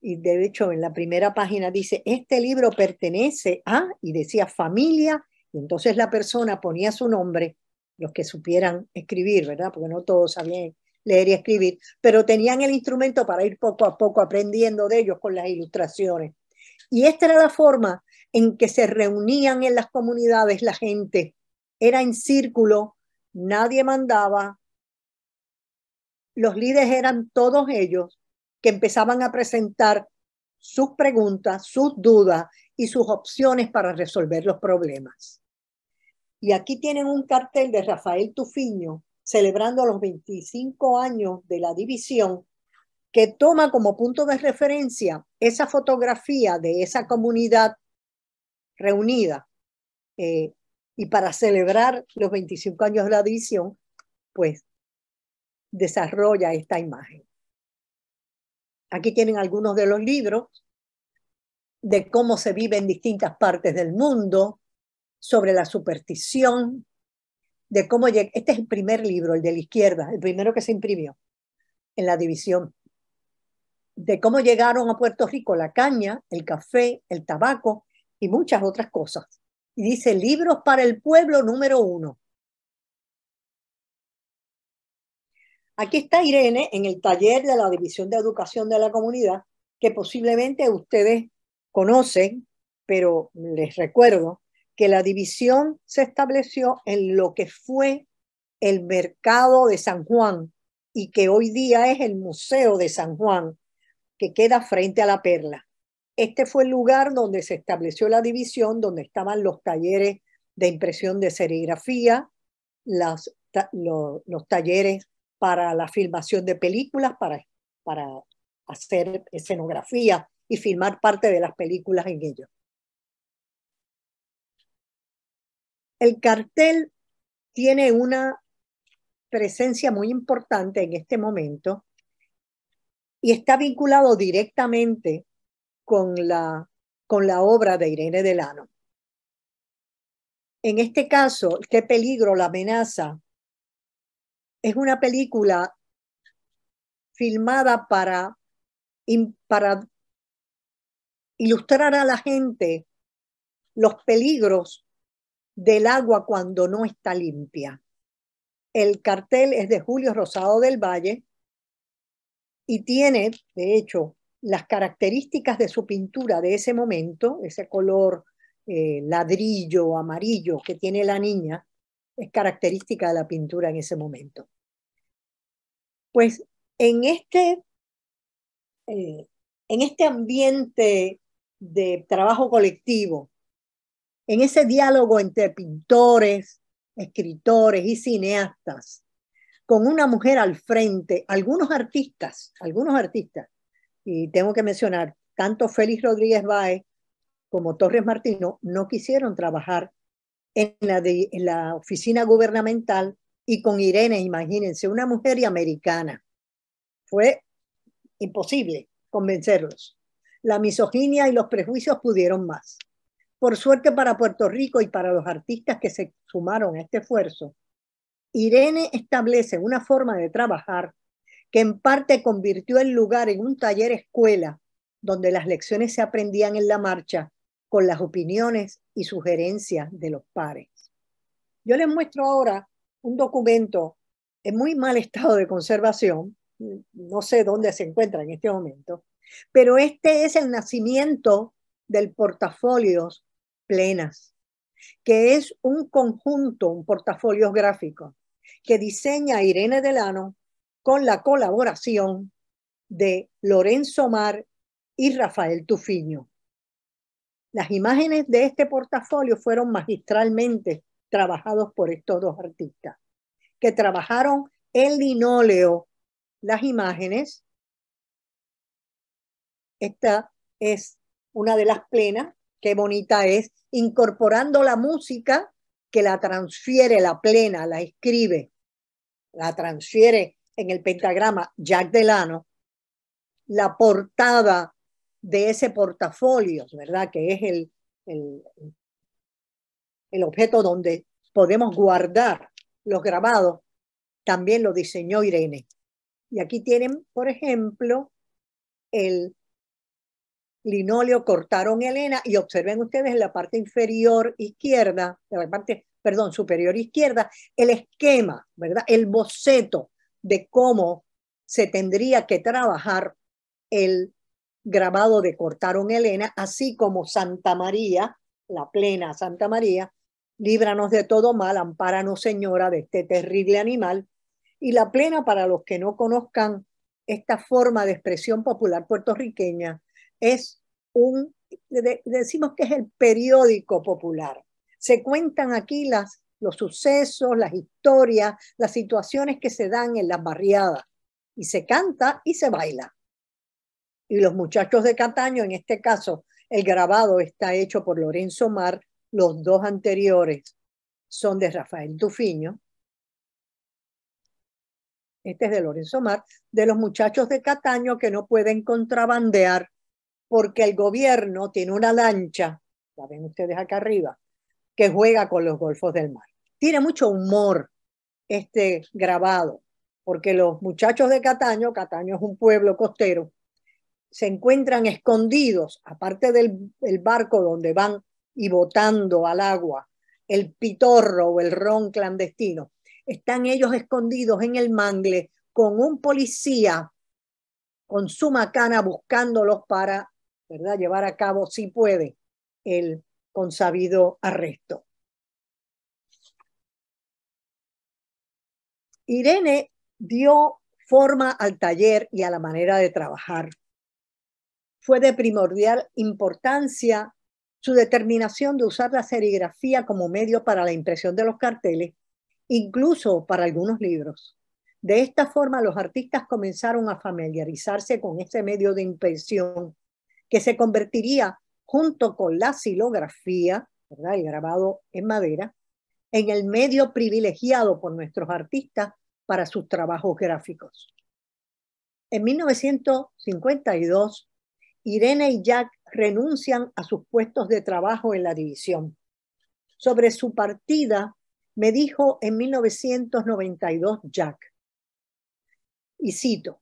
y de hecho en la primera página dice, este libro pertenece a, y decía familia, y entonces la persona ponía su nombre, los que supieran escribir, ¿verdad? Porque no todos sabían leer y escribir, pero tenían el instrumento para ir poco a poco aprendiendo de ellos con las ilustraciones. Y esta era la forma en que se reunían en las comunidades la gente. Era en círculo, nadie mandaba. Los líderes eran todos ellos que empezaban a presentar sus preguntas, sus dudas y sus opciones para resolver los problemas. Y aquí tienen un cartel de Rafael Tufiño celebrando los 25 años de la división, que toma como punto de referencia esa fotografía de esa comunidad reunida. Eh, y para celebrar los 25 años de la división, pues desarrolla esta imagen. Aquí tienen algunos de los libros de cómo se vive en distintas partes del mundo, sobre la superstición, de cómo Este es el primer libro, el de la izquierda, el primero que se imprimió en la división, de cómo llegaron a Puerto Rico la caña, el café, el tabaco y muchas otras cosas. Y dice, libros para el pueblo número uno. Aquí está Irene en el taller de la División de Educación de la Comunidad, que posiblemente ustedes conocen, pero les recuerdo que la división se estableció en lo que fue el mercado de San Juan y que hoy día es el Museo de San Juan, que queda frente a la Perla. Este fue el lugar donde se estableció la división, donde estaban los talleres de impresión de serigrafía, las, los talleres para la filmación de películas, para, para hacer escenografía y filmar parte de las películas en ellos. El cartel tiene una presencia muy importante en este momento y está vinculado directamente con la, con la obra de Irene Delano. En este caso, ¿qué peligro la amenaza? Es una película filmada para, para ilustrar a la gente los peligros del agua cuando no está limpia. El cartel es de Julio Rosado del Valle y tiene, de hecho, las características de su pintura de ese momento, ese color eh, ladrillo amarillo que tiene la niña, es característica de la pintura en ese momento. Pues en este, eh, en este ambiente de trabajo colectivo, en ese diálogo entre pintores, escritores y cineastas, con una mujer al frente, algunos artistas, algunos artistas, y tengo que mencionar, tanto Félix Rodríguez Báez como Torres Martino no quisieron trabajar en la, en la oficina gubernamental y con Irene, imagínense, una mujer y americana. Fue imposible convencerlos. La misoginia y los prejuicios pudieron más. Por suerte para Puerto Rico y para los artistas que se sumaron a este esfuerzo, Irene establece una forma de trabajar que en parte convirtió el lugar en un taller escuela donde las lecciones se aprendían en la marcha con las opiniones y sugerencias de los pares. Yo les muestro ahora un documento en muy mal estado de conservación, no sé dónde se encuentra en este momento, pero este es el nacimiento del portafolios plenas, que es un conjunto, un portafolio gráfico, que diseña Irene Delano con la colaboración de Lorenzo Mar y Rafael Tufiño. Las imágenes de este portafolio fueron magistralmente trabajados por estos dos artistas, que trabajaron en linóleo, las imágenes. Esta es una de las plenas, qué bonita es, incorporando la música que la transfiere, la plena, la escribe, la transfiere en el pentagrama Jack Delano, la portada de ese portafolio, ¿verdad? Que es el, el, el objeto donde podemos guardar los grabados, también lo diseñó Irene. Y aquí tienen, por ejemplo, el Linoleo cortaron Elena y observen ustedes en la parte inferior izquierda, la perdón, superior izquierda, el esquema, ¿verdad? El boceto de cómo se tendría que trabajar el grabado de Cortaron Elena, así como Santa María, la plena Santa María, líbranos de todo mal, ampáranos Señora de este terrible animal. Y la plena, para los que no conozcan esta forma de expresión popular puertorriqueña, es un, decimos que es el periódico popular. Se cuentan aquí las, los sucesos, las historias, las situaciones que se dan en las barriadas. Y se canta y se baila. Y los muchachos de Cataño, en este caso, el grabado está hecho por Lorenzo Mar, los dos anteriores son de Rafael Dufiño Este es de Lorenzo Mar, de los muchachos de Cataño que no pueden contrabandear porque el gobierno tiene una lancha, la ven ustedes acá arriba, que juega con los golfos del mar. Tiene mucho humor este grabado, porque los muchachos de Cataño, Cataño es un pueblo costero, se encuentran escondidos, aparte del barco donde van y botando al agua el pitorro o el ron clandestino, están ellos escondidos en el mangle con un policía con su macana buscándolos para ¿verdad? llevar a cabo, si puede, el consabido arresto. Irene dio forma al taller y a la manera de trabajar. Fue de primordial importancia su determinación de usar la serigrafía como medio para la impresión de los carteles, incluso para algunos libros. De esta forma, los artistas comenzaron a familiarizarse con este medio de impresión que se convertiría junto con la silografía, el grabado en madera, en el medio privilegiado por nuestros artistas para sus trabajos gráficos. En 1952, Irene y Jack renuncian a sus puestos de trabajo en la división. Sobre su partida, me dijo en 1992 Jack, y cito,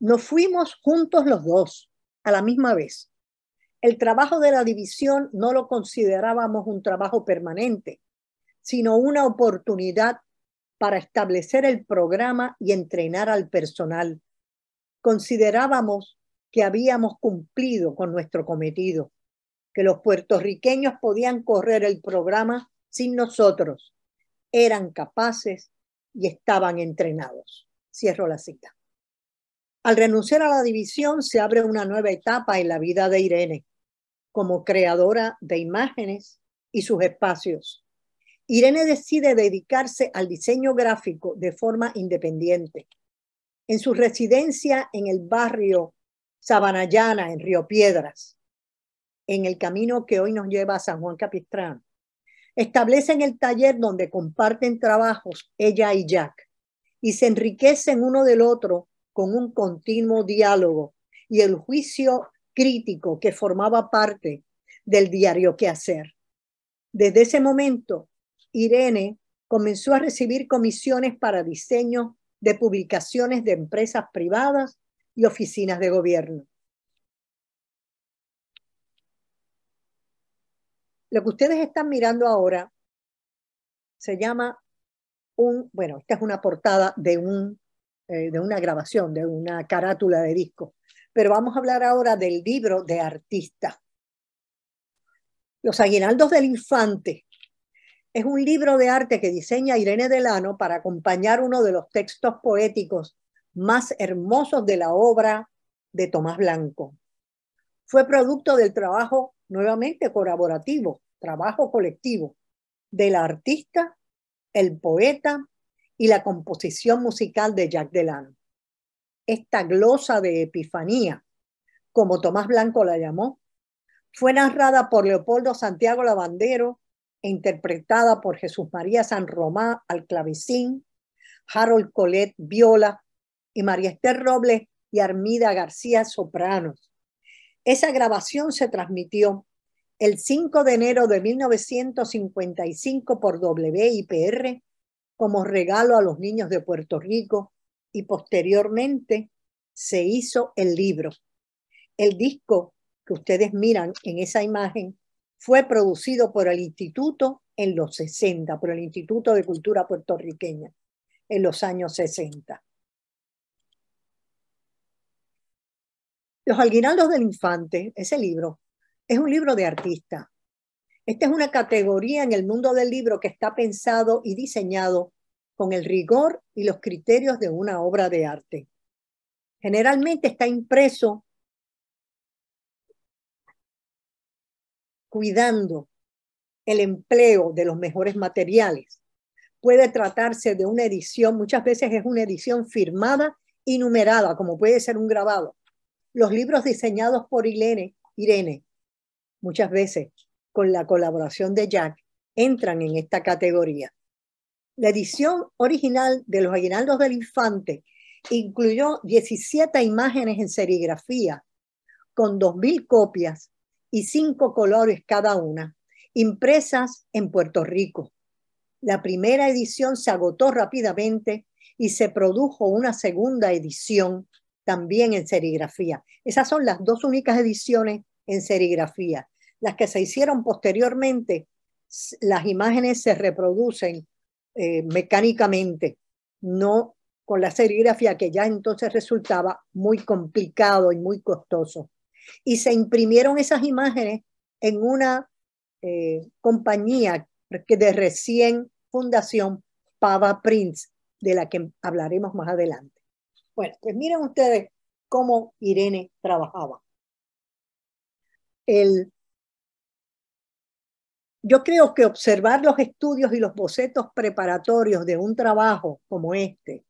nos fuimos juntos los dos, la misma vez. El trabajo de la división no lo considerábamos un trabajo permanente, sino una oportunidad para establecer el programa y entrenar al personal. Considerábamos que habíamos cumplido con nuestro cometido, que los puertorriqueños podían correr el programa sin nosotros, eran capaces y estaban entrenados. Cierro la cita. Al renunciar a la división se abre una nueva etapa en la vida de Irene como creadora de imágenes y sus espacios. Irene decide dedicarse al diseño gráfico de forma independiente. En su residencia en el barrio Sabanayana, en Río Piedras, en el camino que hoy nos lleva a San Juan Capistrano, establecen el taller donde comparten trabajos ella y Jack y se enriquecen uno del otro con un continuo diálogo y el juicio crítico que formaba parte del diario que hacer. Desde ese momento, Irene comenzó a recibir comisiones para diseño de publicaciones de empresas privadas y oficinas de gobierno. Lo que ustedes están mirando ahora se llama un, bueno, esta es una portada de un eh, de una grabación, de una carátula de disco. Pero vamos a hablar ahora del libro de artista. Los aguinaldos del infante es un libro de arte que diseña Irene Delano para acompañar uno de los textos poéticos más hermosos de la obra de Tomás Blanco. Fue producto del trabajo nuevamente colaborativo, trabajo colectivo, del artista, el poeta y la composición musical de Jacques Delano. Esta glosa de Epifanía, como Tomás Blanco la llamó, fue narrada por Leopoldo Santiago Lavandero e interpretada por Jesús María San Román al clavecín Harold Colet viola y María Esther Robles y Armida García sopranos. Esa grabación se transmitió el 5 de enero de 1955 por WIPR como regalo a los niños de Puerto Rico y posteriormente se hizo el libro. El disco que ustedes miran en esa imagen fue producido por el instituto en los 60, por el Instituto de Cultura Puertorriqueña, en los años 60. Los Alguinaldos del Infante, ese libro, es un libro de artista. Esta es una categoría en el mundo del libro que está pensado y diseñado con el rigor y los criterios de una obra de arte. Generalmente está impreso cuidando el empleo de los mejores materiales. Puede tratarse de una edición, muchas veces es una edición firmada y numerada, como puede ser un grabado. Los libros diseñados por Irene, Irene muchas veces con la colaboración de Jack entran en esta categoría. La edición original de Los Aguinaldos del Infante incluyó 17 imágenes en serigrafía, con 2.000 copias y 5 colores cada una, impresas en Puerto Rico. La primera edición se agotó rápidamente y se produjo una segunda edición también en serigrafía. Esas son las dos únicas ediciones en serigrafía. Las que se hicieron posteriormente, las imágenes se reproducen eh, mecánicamente, no con la serigrafía que ya entonces resultaba muy complicado y muy costoso. Y se imprimieron esas imágenes en una eh, compañía que de recién fundación, Pava Prince, de la que hablaremos más adelante. Bueno, pues miren ustedes cómo Irene trabajaba. El yo creo que observar los estudios y los bocetos preparatorios de un trabajo como este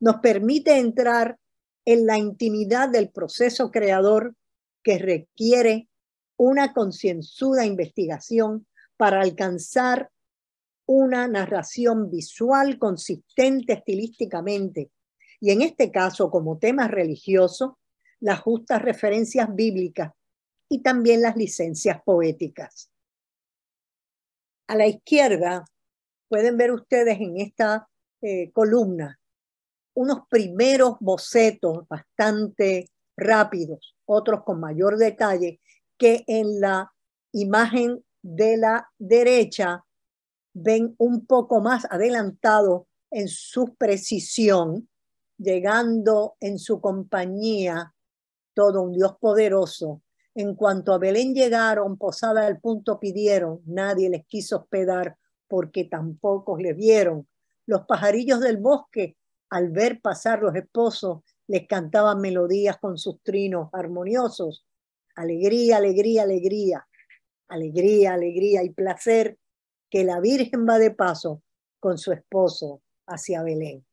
nos permite entrar en la intimidad del proceso creador que requiere una concienzuda investigación para alcanzar una narración visual consistente estilísticamente y en este caso como tema religioso, las justas referencias bíblicas y también las licencias poéticas. A la izquierda pueden ver ustedes en esta eh, columna unos primeros bocetos bastante rápidos, otros con mayor detalle, que en la imagen de la derecha ven un poco más adelantado en su precisión, llegando en su compañía todo un Dios poderoso en cuanto a Belén llegaron, posada al punto pidieron, nadie les quiso hospedar porque tampoco les vieron. Los pajarillos del bosque, al ver pasar los esposos, les cantaban melodías con sus trinos armoniosos. Alegría, alegría, alegría, alegría, alegría y placer que la Virgen va de paso con su esposo hacia Belén.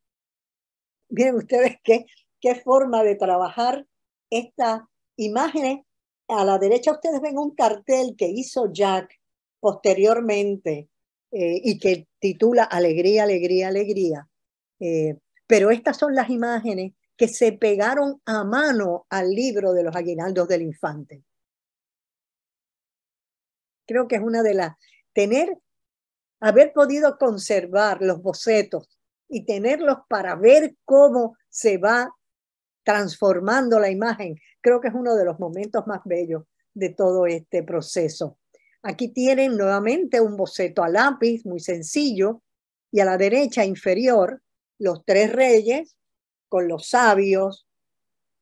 Miren ustedes qué, qué forma de trabajar estas imágenes a la derecha ustedes ven un cartel que hizo Jack posteriormente eh, y que titula Alegría, Alegría, Alegría. Eh, pero estas son las imágenes que se pegaron a mano al libro de los aguinaldos del infante. Creo que es una de las... Tener, haber podido conservar los bocetos y tenerlos para ver cómo se va transformando la imagen. Creo que es uno de los momentos más bellos de todo este proceso. Aquí tienen nuevamente un boceto a lápiz muy sencillo y a la derecha inferior los tres reyes con los sabios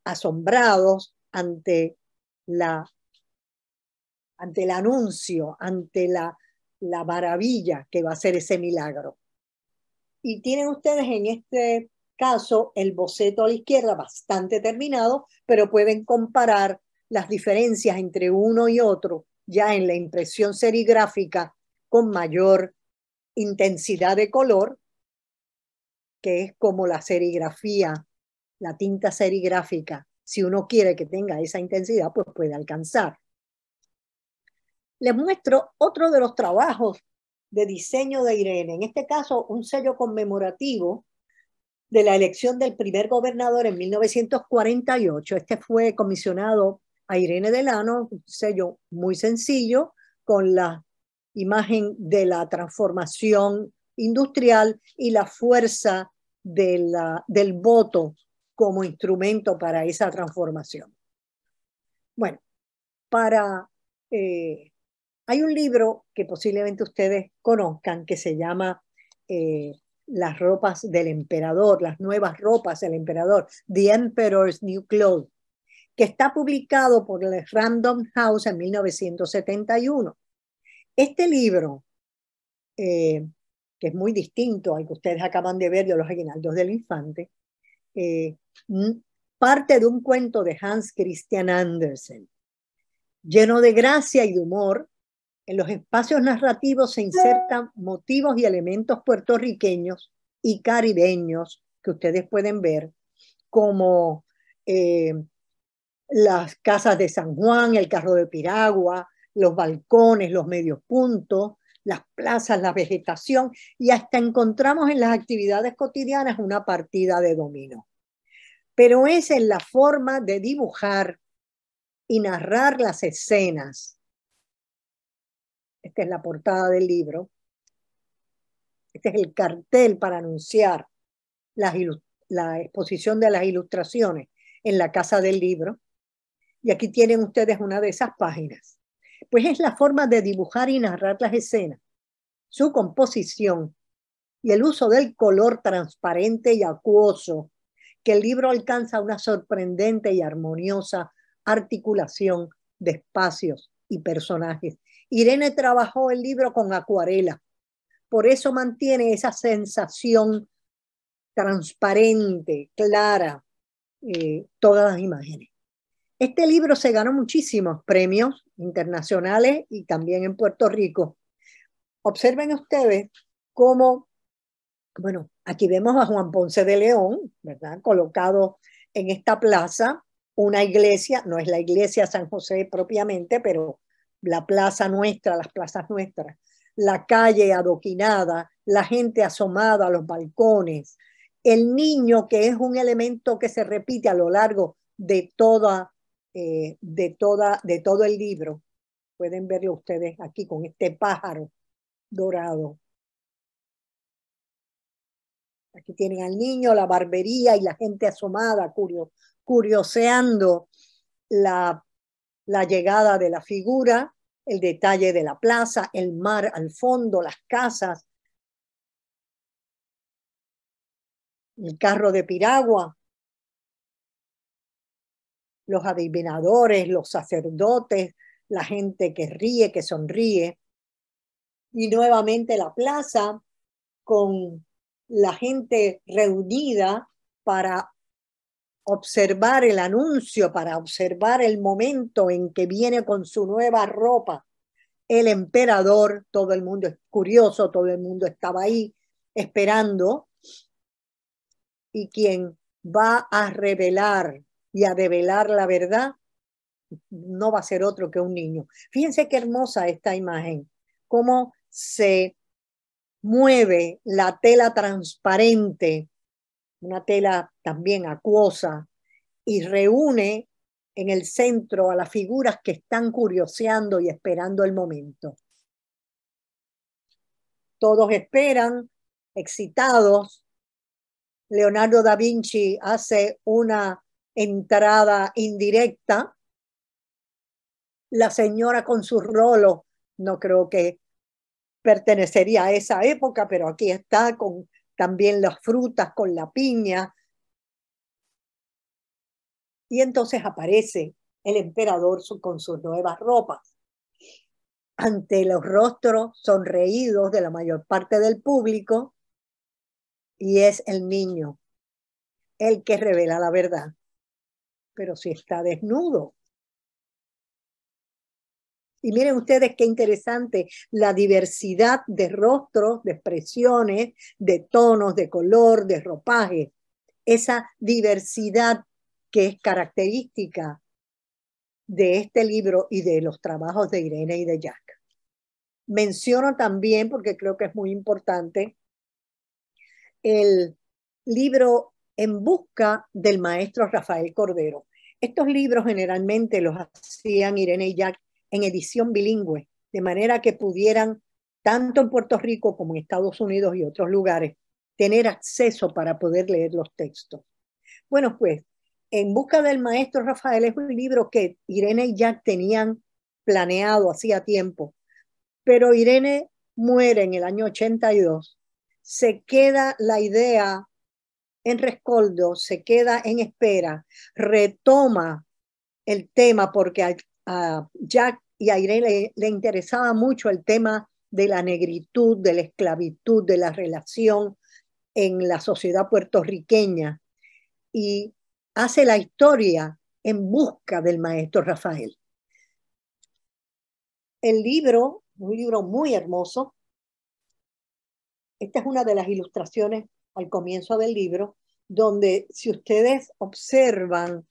asombrados ante la ante el anuncio, ante la, la maravilla que va a ser ese milagro. Y tienen ustedes en este caso el boceto a la izquierda bastante terminado, pero pueden comparar las diferencias entre uno y otro ya en la impresión serigráfica con mayor intensidad de color, que es como la serigrafía, la tinta serigráfica, si uno quiere que tenga esa intensidad, pues puede alcanzar. Les muestro otro de los trabajos de diseño de Irene, en este caso un sello conmemorativo de la elección del primer gobernador en 1948. Este fue comisionado a Irene Delano, un sello muy sencillo, con la imagen de la transformación industrial y la fuerza del voto como instrumento para esa transformación. Bueno, para... Eh, hay un libro que posiblemente ustedes conozcan que se llama eh, las ropas del emperador, las nuevas ropas del emperador, The Emperor's New Clothes, que está publicado por Random House en 1971. Este libro, eh, que es muy distinto al que ustedes acaban de ver de los aguinaldos del infante, eh, mm, parte de un cuento de Hans Christian Andersen, lleno de gracia y de humor, en los espacios narrativos se insertan motivos y elementos puertorriqueños y caribeños que ustedes pueden ver, como eh, las casas de San Juan, el carro de Piragua, los balcones, los medios puntos, las plazas, la vegetación, y hasta encontramos en las actividades cotidianas una partida de dominó. Pero esa es la forma de dibujar y narrar las escenas esta es la portada del libro. Este es el cartel para anunciar la exposición de las ilustraciones en la casa del libro. Y aquí tienen ustedes una de esas páginas. Pues es la forma de dibujar y narrar las escenas, su composición y el uso del color transparente y acuoso que el libro alcanza una sorprendente y armoniosa articulación de espacios y personajes Irene trabajó el libro con acuarela, por eso mantiene esa sensación transparente, clara, eh, todas las imágenes. Este libro se ganó muchísimos premios internacionales y también en Puerto Rico. Observen ustedes cómo, bueno, aquí vemos a Juan Ponce de León, ¿verdad? Colocado en esta plaza, una iglesia, no es la iglesia San José propiamente, pero la plaza nuestra, las plazas nuestras, la calle adoquinada, la gente asomada a los balcones, el niño que es un elemento que se repite a lo largo de toda, eh, de toda, de todo el libro. Pueden verlo ustedes aquí con este pájaro dorado. Aquí tienen al niño, la barbería y la gente asomada, curioseando la la llegada de la figura, el detalle de la plaza, el mar al fondo, las casas, el carro de piragua, los adivinadores, los sacerdotes, la gente que ríe, que sonríe, y nuevamente la plaza con la gente reunida para observar el anuncio, para observar el momento en que viene con su nueva ropa el emperador, todo el mundo es curioso, todo el mundo estaba ahí esperando, y quien va a revelar y a develar la verdad no va a ser otro que un niño. Fíjense qué hermosa esta imagen, cómo se mueve la tela transparente, una tela también acuosa, y reúne en el centro a las figuras que están curioseando y esperando el momento. Todos esperan, excitados. Leonardo da Vinci hace una entrada indirecta. La señora con su rolo, no creo que pertenecería a esa época, pero aquí está con también las frutas, con la piña, y entonces aparece el emperador con sus nuevas ropas. Ante los rostros sonreídos de la mayor parte del público, y es el niño el que revela la verdad. Pero si está desnudo, y miren ustedes qué interesante la diversidad de rostros, de expresiones, de tonos, de color, de ropaje. Esa diversidad que es característica de este libro y de los trabajos de Irene y de Jack. Menciono también, porque creo que es muy importante, el libro En busca del maestro Rafael Cordero. Estos libros generalmente los hacían Irene y Jack en edición bilingüe, de manera que pudieran, tanto en Puerto Rico como en Estados Unidos y otros lugares, tener acceso para poder leer los textos. Bueno, pues en busca del maestro Rafael es un libro que Irene y Jack tenían planeado hacía tiempo, pero Irene muere en el año 82, se queda la idea en rescoldo, se queda en espera, retoma el tema porque a, Jack y a Irene le, le, interesaba mucho el tema de la negritud, de la esclavitud, de la relación en la sociedad puertorriqueña. Y hace la historia en busca del maestro Rafael. El libro, un libro muy hermoso, esta es una de las ilustraciones al comienzo del libro, donde si ustedes observan,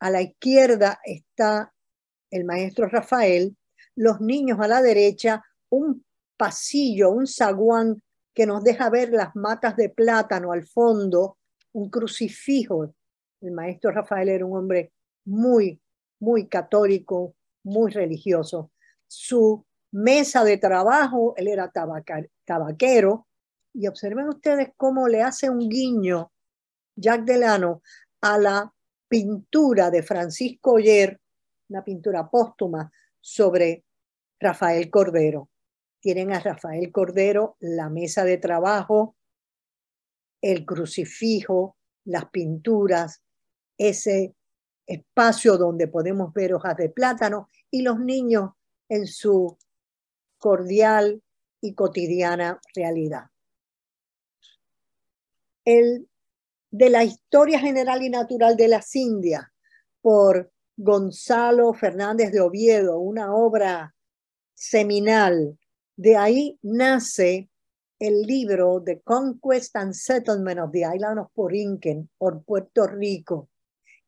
a la izquierda está el maestro Rafael, los niños a la derecha, un pasillo, un zaguán que nos deja ver las matas de plátano al fondo, un crucifijo el maestro Rafael era un hombre muy, muy católico, muy religioso. Su mesa de trabajo, él era tabaquero, y observen ustedes cómo le hace un guiño Jack Delano a la pintura de Francisco Oyer, una pintura póstuma sobre Rafael Cordero. Tienen a Rafael Cordero la mesa de trabajo, el crucifijo, las pinturas, ese espacio donde podemos ver hojas de plátano y los niños en su cordial y cotidiana realidad. El de la historia general y natural de las Indias por Gonzalo Fernández de Oviedo, una obra seminal. De ahí nace el libro The Conquest and Settlement of the Island of Porinquen, por Puerto Rico,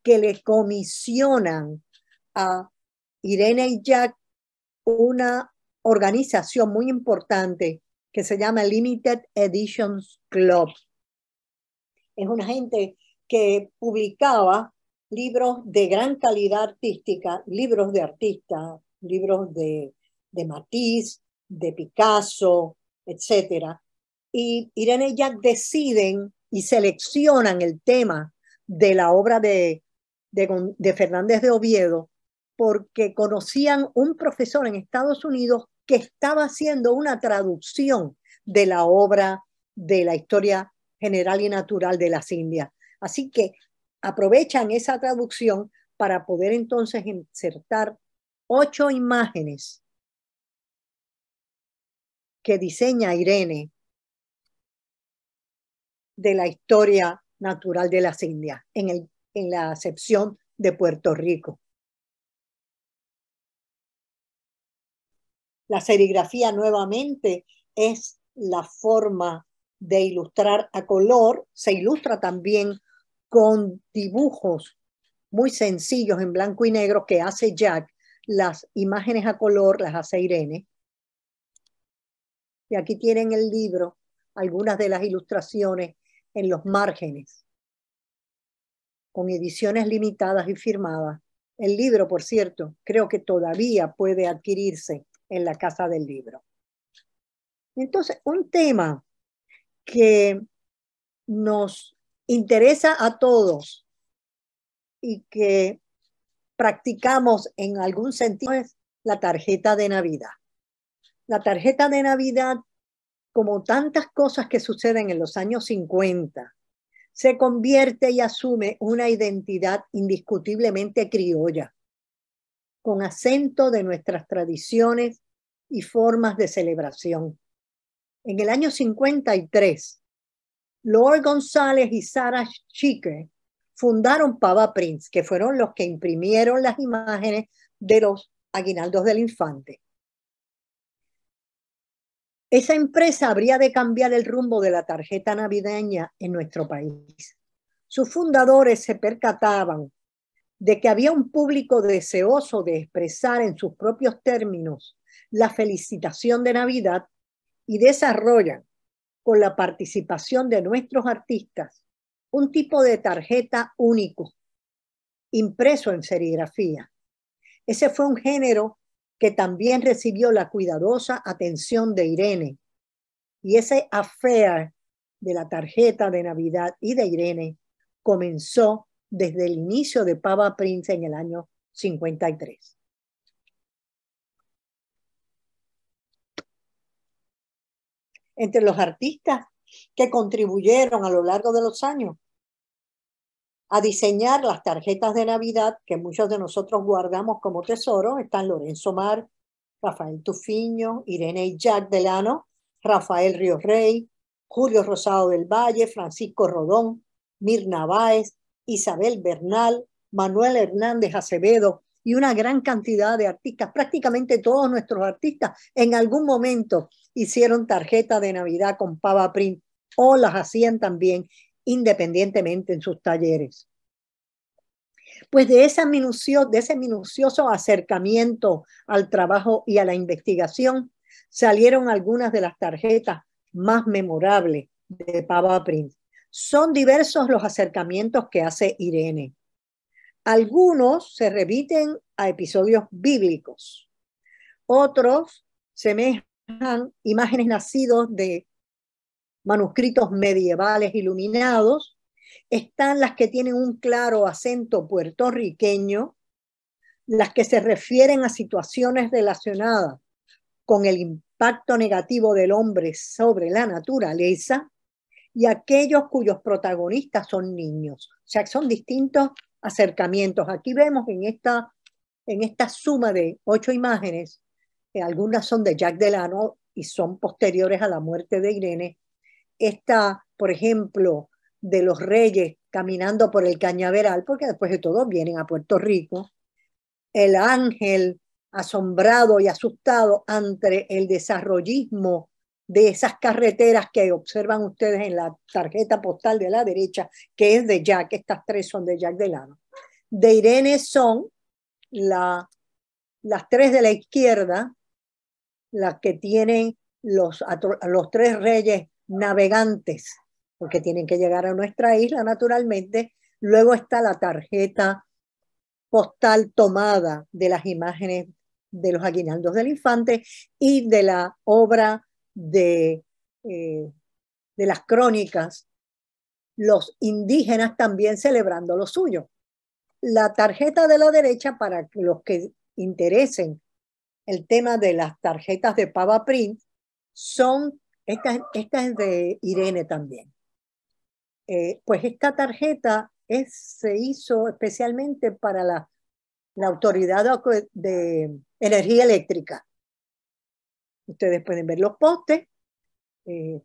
que le comisionan a Irene y Jack una organización muy importante que se llama Limited Editions Club. Es una gente que publicaba libros de gran calidad artística, libros de artistas, libros de, de Matisse, de Picasso, etc. Y Irene y Jack deciden y seleccionan el tema de la obra de de, Fernández de Oviedo, porque conocían un profesor en Estados Unidos que estaba haciendo una traducción de la obra de la historia general y natural de las Indias. Así que aprovechan esa traducción para poder entonces insertar ocho imágenes que diseña Irene de la historia natural de las Indias en el en la acepción de Puerto Rico. La serigrafía nuevamente es la forma de ilustrar a color, se ilustra también con dibujos muy sencillos en blanco y negro que hace Jack, las imágenes a color las hace Irene. Y aquí tienen el libro, algunas de las ilustraciones en los márgenes con ediciones limitadas y firmadas. El libro, por cierto, creo que todavía puede adquirirse en la casa del libro. Entonces, un tema que nos interesa a todos y que practicamos en algún sentido es la tarjeta de Navidad. La tarjeta de Navidad, como tantas cosas que suceden en los años 50, se convierte y asume una identidad indiscutiblemente criolla, con acento de nuestras tradiciones y formas de celebración. En el año 53, Lord González y Sarah Chique fundaron Pava Prince, que fueron los que imprimieron las imágenes de los aguinaldos del infante esa empresa habría de cambiar el rumbo de la tarjeta navideña en nuestro país. Sus fundadores se percataban de que había un público deseoso de expresar en sus propios términos la felicitación de Navidad y desarrollan, con la participación de nuestros artistas, un tipo de tarjeta único, impreso en serigrafía. Ese fue un género que también recibió la cuidadosa atención de Irene. Y ese affair de la tarjeta de Navidad y de Irene comenzó desde el inicio de Pava Prince en el año 53. Entre los artistas que contribuyeron a lo largo de los años a diseñar las tarjetas de Navidad que muchos de nosotros guardamos como tesoro. Están Lorenzo Mar, Rafael Tufiño, Irene y Jack Delano, Rafael Ríos Rey, Julio Rosado del Valle, Francisco Rodón, Mirna Báez, Isabel Bernal, Manuel Hernández Acevedo y una gran cantidad de artistas. Prácticamente todos nuestros artistas en algún momento hicieron tarjeta de Navidad con Pava Print o las hacían también independientemente en sus talleres. Pues de, de ese minucioso acercamiento al trabajo y a la investigación salieron algunas de las tarjetas más memorables de Pava Prince. Son diversos los acercamientos que hace Irene. Algunos se repiten a episodios bíblicos, otros semejan imágenes nacidos de manuscritos medievales iluminados, están las que tienen un claro acento puertorriqueño, las que se refieren a situaciones relacionadas con el impacto negativo del hombre sobre la naturaleza y aquellos cuyos protagonistas son niños. O sea, son distintos acercamientos. Aquí vemos en esta, en esta suma de ocho imágenes, algunas son de Jack Delano y son posteriores a la muerte de Irene, esta, por ejemplo, de los reyes caminando por el cañaveral, porque después de todo vienen a Puerto Rico, el ángel asombrado y asustado ante el desarrollismo de esas carreteras que observan ustedes en la tarjeta postal de la derecha, que es de Jack, estas tres son de Jack Delano. De Irene son las tres de la izquierda, las que tienen los, los tres reyes navegantes, porque tienen que llegar a nuestra isla naturalmente. Luego está la tarjeta postal tomada de las imágenes de los aguinaldos del infante y de la obra de, eh, de las crónicas, los indígenas también celebrando lo suyo. La tarjeta de la derecha, para los que interesen el tema de las tarjetas de Pava Print, son esta, es de Irene también. Eh, pues esta tarjeta se hizo especialmente para la, la Autoridad de, Energía Eléctrica. Ustedes pueden ver los postes. Eh,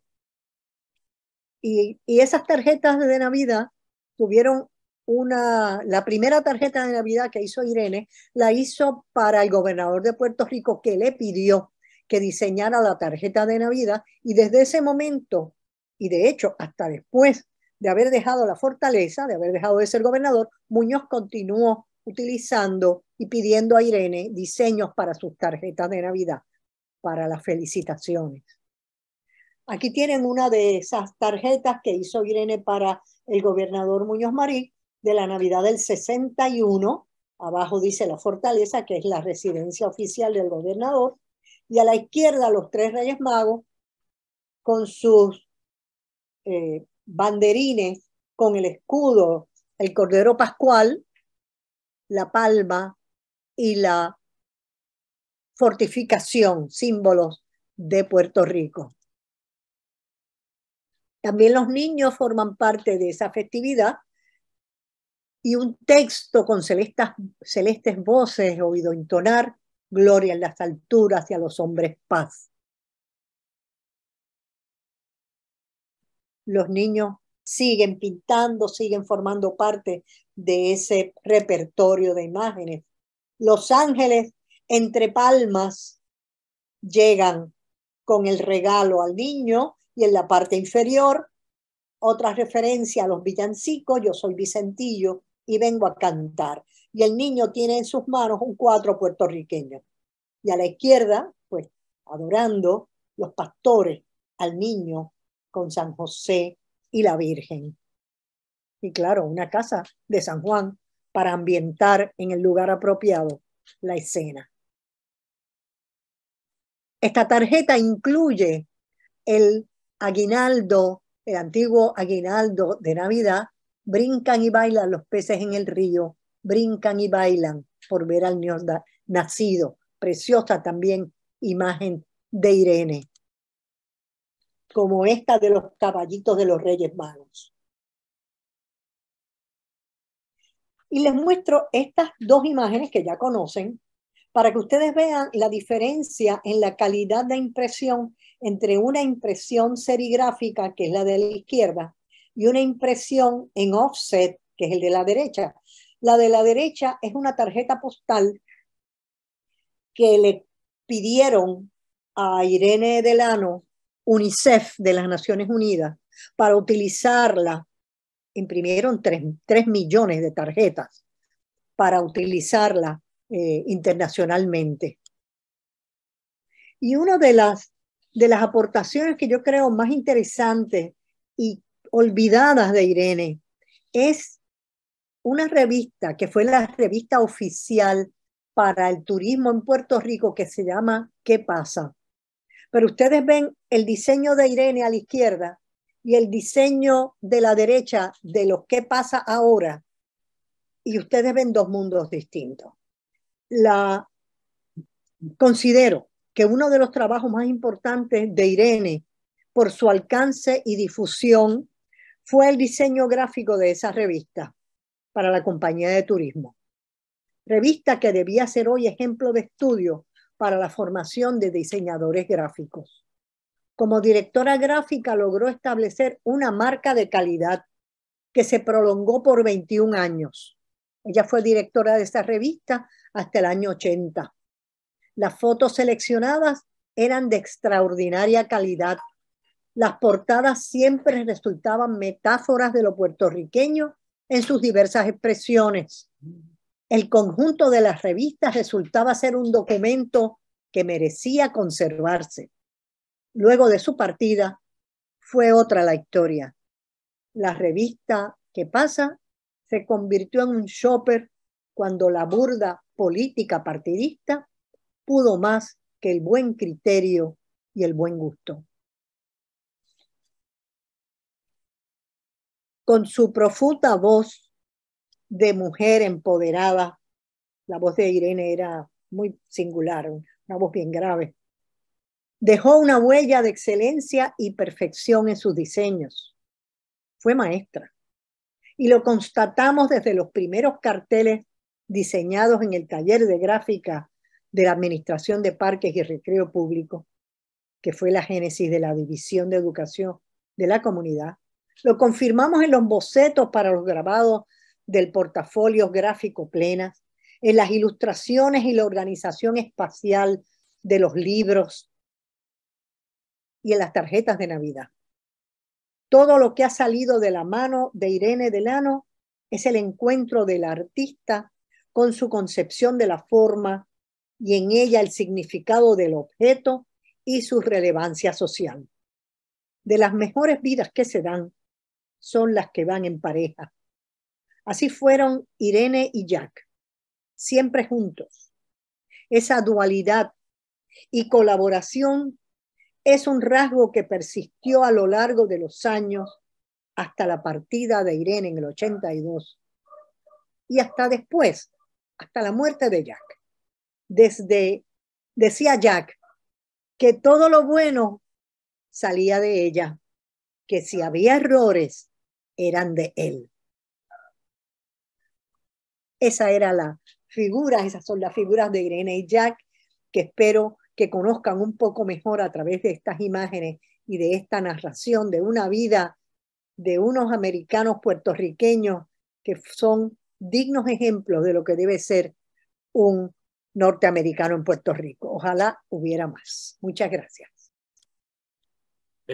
y, y, esas tarjetas de Navidad tuvieron una, la primera tarjeta de Navidad que hizo Irene, la hizo para el gobernador de Puerto Rico que le pidió que diseñara la tarjeta de Navidad y desde ese momento, y de hecho hasta después de haber dejado la fortaleza, de haber dejado de ser gobernador, Muñoz continuó utilizando y pidiendo a Irene diseños para sus tarjetas de Navidad, para las felicitaciones. Aquí tienen una de esas tarjetas que hizo Irene para el gobernador Muñoz Marín de la Navidad del 61. Abajo dice la fortaleza, que es la residencia oficial del gobernador y a la izquierda los tres Reyes Magos con sus eh, banderines, con el escudo, el Cordero Pascual, la palma y la fortificación, símbolos de Puerto Rico. También los niños forman parte de esa festividad y un texto con celestes voces oído entonar gloria en las alturas y a los hombres paz. Los niños siguen pintando, siguen formando parte de ese repertorio de imágenes. Los ángeles entre palmas llegan con el regalo al niño y en la parte inferior otra referencia a los villancicos, yo soy Vicentillo y vengo a cantar y el niño tiene en sus manos un cuatro puertorriqueño. Y a la izquierda, pues adorando los pastores al niño con San José y la Virgen. Y claro, una casa de San Juan para ambientar en el lugar apropiado la escena. Esta tarjeta incluye el aguinaldo, el antiguo aguinaldo de Navidad, brincan y bailan los peces en el río brincan y bailan por ver al niño nacido. Preciosa también imagen de Irene, como esta de los caballitos de los Reyes Magos. Y les muestro estas dos imágenes que ya conocen para que ustedes vean la diferencia en la calidad de impresión entre una impresión serigráfica, que es la de la izquierda, y una impresión en offset, que es el de la derecha, la de la derecha es una tarjeta postal que le pidieron a Irene Delano, UNICEF de las Naciones Unidas, para utilizarla. Imprimieron tres millones de tarjetas para utilizarla eh, internacionalmente. Y una de las, de las aportaciones que yo creo más interesantes y olvidadas de Irene es una revista que fue la revista oficial para el turismo en Puerto Rico que se llama ¿Qué pasa? Pero ustedes ven el diseño de Irene a la izquierda y el diseño de la derecha de los ¿Qué pasa ahora? Y ustedes ven dos mundos distintos. La considero que uno de los trabajos más importantes de Irene por su alcance y difusión fue el diseño gráfico de esa revista para la compañía de turismo. Revista que debía ser hoy ejemplo de estudio para la formación de diseñadores gráficos. Como directora gráfica logró establecer una marca de calidad que se prolongó por 21 años. Ella fue directora de esta revista hasta el año 80. Las fotos seleccionadas eran de extraordinaria calidad. Las portadas siempre resultaban metáforas de lo puertorriqueño en sus diversas expresiones. El conjunto de las revistas resultaba ser un documento que merecía conservarse. Luego de su partida, fue otra la historia. La revista que pasa se convirtió en un shopper cuando la burda política partidista pudo más que el buen criterio y el buen gusto. con su profunda voz de mujer empoderada. La voz de Irene era muy singular, una voz bien grave. Dejó una huella de excelencia y perfección en sus diseños. Fue maestra. Y lo constatamos desde los primeros carteles diseñados en el taller de gráfica de la Administración de Parques y Recreo Público, que fue la génesis de la División de Educación de la Comunidad, lo confirmamos en los bocetos para los grabados del portafolio gráfico plenas, en las ilustraciones y la organización espacial de los libros y en las tarjetas de Navidad. Todo lo que ha salido de la mano de Irene Delano es el encuentro del artista con su concepción de la forma y en ella el significado del objeto y su relevancia social. De las mejores vidas que se dan son las que van en pareja. Así fueron Irene y Jack, siempre juntos. Esa dualidad y colaboración es un rasgo que persistió a lo largo de los años hasta la partida de Irene en el 82 y hasta después, hasta la muerte de Jack. Desde, decía Jack, que todo lo bueno salía de ella, que si había errores eran de él. Esa era la figura, esas son las figuras de Irene y Jack que espero que conozcan un poco mejor a través de estas imágenes y de esta narración de una vida de unos americanos puertorriqueños que son dignos ejemplos de lo que debe ser un norteamericano en Puerto Rico. Ojalá hubiera más. Muchas gracias.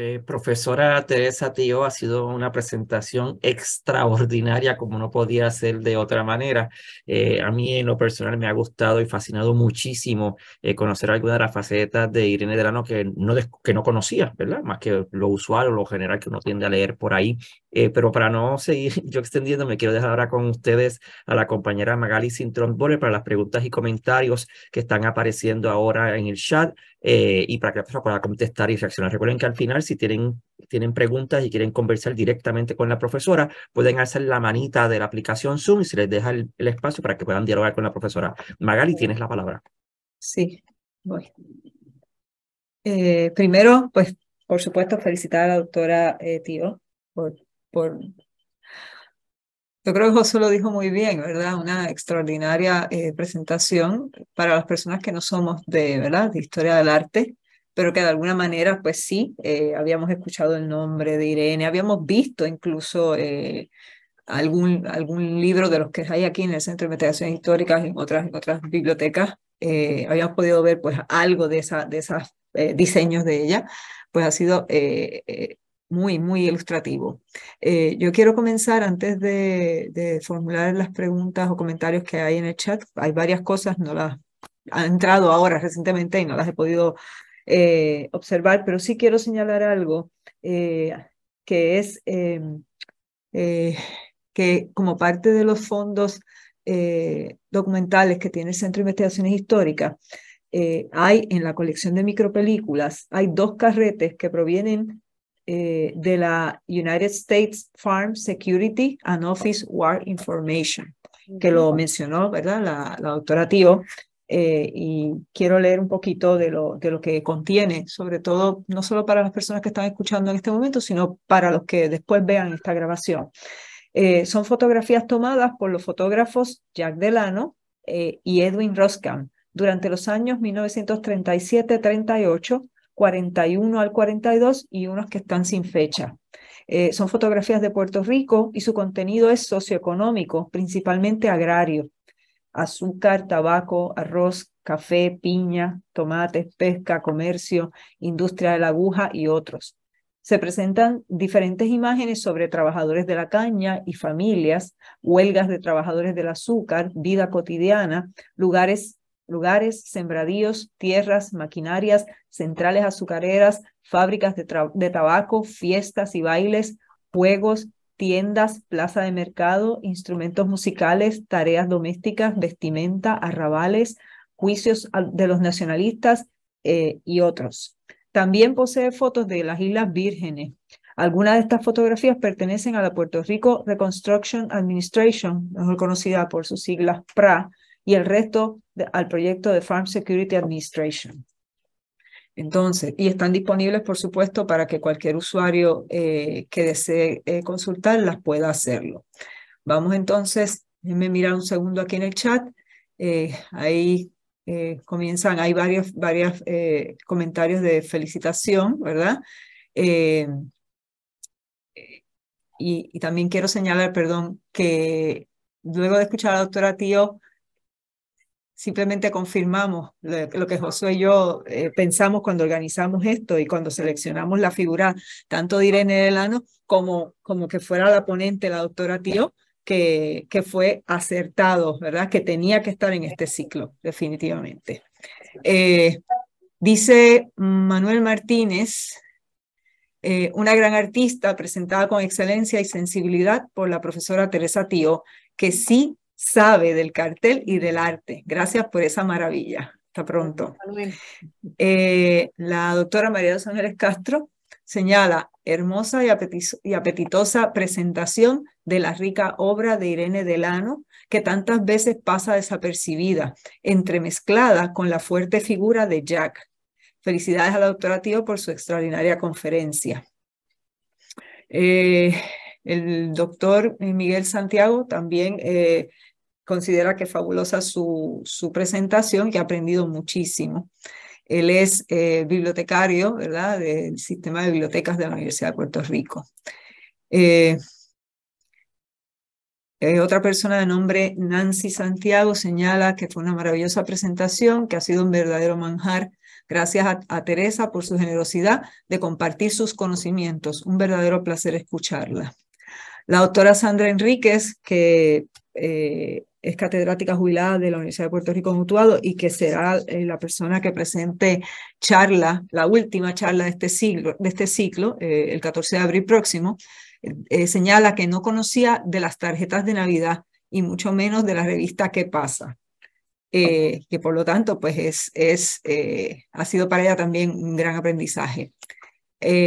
Eh, profesora Teresa Tío, ha sido una presentación extraordinaria, como no podía ser de otra manera. Eh, a mí en lo personal me ha gustado y fascinado muchísimo eh, conocer algunas de las facetas de Irene Delano que no, que no conocía, ¿verdad? Más que lo usual o lo general que uno tiende a leer por ahí. pero para no seguir <laughs> yo extendiendo, me quiero dejar ahora con ustedes a la compañera Magali Bore para las preguntas y comentarios que están apareciendo ahora en el chat. Eh, y para que la profesora pueda contestar y reaccionar. Recuerden que al final, si tienen, tienen preguntas y quieren conversar directamente con la profesora, pueden hacer la manita de la aplicación Zoom y se les deja el, espacio para que puedan dialogar con la profesora. Magali, tienes la palabra. Sí, voy. Eh, primero, pues, por supuesto, felicitar a la doctora eh, Tío por, por yo creo que José lo dijo muy bien, ¿verdad? Una extraordinaria eh, presentación para las personas que no somos de, ¿verdad? De historia del arte, pero que de alguna manera, pues sí, eh, habíamos escuchado el nombre de Irene, habíamos visto incluso eh, algún, algún libro de los que hay aquí en el Centro de Investigaciones Históricas, en otras, en otras bibliotecas, habíamos podido ver pues algo de, esa, de esos diseños de ella, pues ha sido muy, muy ilustrativo. Eh, yo quiero comenzar antes de, formular las preguntas o comentarios que hay en el chat. Hay varias cosas, no las ha entrado ahora recientemente y no las he podido eh, observar, pero sí quiero señalar algo eh, que es que como parte de los fondos documentales que tiene el Centro de Investigaciones Históricas, hay en la colección de micropelículas, hay dos carretes que provienen eh, de la United States Farm Security and Office War Information, que lo mencionó, ¿verdad? La, la doctora Tío. Eh, y quiero leer un poquito de lo, de lo que contiene, sobre todo no solo para las personas que están escuchando en este momento, sino para los que después vean esta grabación. Eh, son fotografías tomadas por los fotógrafos Jack Delano y Edwin Roscam durante los años 1937-38 41 al 42 y unos que están sin fecha. Eh, son fotografías de Puerto Rico y su contenido es socioeconómico, principalmente agrario. Azúcar, tabaco, arroz, café, piña, tomates, pesca, comercio, industria de la aguja y otros. Se presentan diferentes imágenes sobre trabajadores de la caña y familias, huelgas de trabajadores del azúcar, vida cotidiana, lugares lugares, sembradíos, tierras, maquinarias, centrales azucareras, fábricas de, tabaco, fiestas y bailes, juegos, tiendas, plaza de mercado, instrumentos musicales, tareas domésticas, vestimenta, arrabales, juicios de los nacionalistas eh, y otros. También posee fotos de las Islas Vírgenes. Algunas de estas fotografías pertenecen a la Puerto Rico Reconstruction Administration, mejor conocida por sus siglas PRA, y el resto al proyecto de Farm Security Administration. Entonces, y están disponibles, por supuesto, para que cualquier usuario eh, que desee eh, consultar las pueda hacerlo. Vamos entonces, déjenme mirar un segundo aquí en el chat. Eh, ahí comienzan, hay varios, comentarios de felicitación, ¿verdad? Y, y, también quiero señalar, perdón, que luego de escuchar a la doctora Tío, simplemente confirmamos lo, que José y yo eh, pensamos cuando organizamos esto y cuando seleccionamos la figura tanto de Irene Delano como, como que fuera la ponente, la doctora Tío, que, que fue acertado, ¿verdad? Que tenía que estar en este ciclo, definitivamente. Eh, dice Manuel Martínez, eh, una gran artista presentada con excelencia y sensibilidad por la profesora Teresa Tío, que sí sabe del cartel y del arte. Gracias por esa maravilla. Hasta pronto. Eh, la doctora María de Castro señala hermosa y, apetitosa presentación de la rica obra de Irene Delano, que tantas veces pasa desapercibida, entremezclada con la fuerte figura de Jack. Felicidades a la doctora Tío por su extraordinaria conferencia. Eh, el doctor Miguel Santiago también eh, considera que fabulosa su, su presentación, que ha aprendido muchísimo. Él es eh, bibliotecario, ¿verdad?, del sistema de bibliotecas de la Universidad de Puerto Rico. Eh, eh, otra persona de nombre Nancy Santiago señala que fue una maravillosa presentación, que ha sido un verdadero manjar. Gracias a, a, Teresa por su generosidad de compartir sus conocimientos. Un verdadero placer escucharla. La doctora Sandra Enríquez, que eh, es catedrática jubilada de la Universidad de Puerto Rico en y que será eh, la persona que presente charla, la última charla de este, siglo, de este ciclo, eh, el 14 de abril próximo, señala que no conocía de las tarjetas de Navidad y mucho menos de la revista Que pasa? que por lo tanto, pues es, es ha sido para ella también un gran aprendizaje.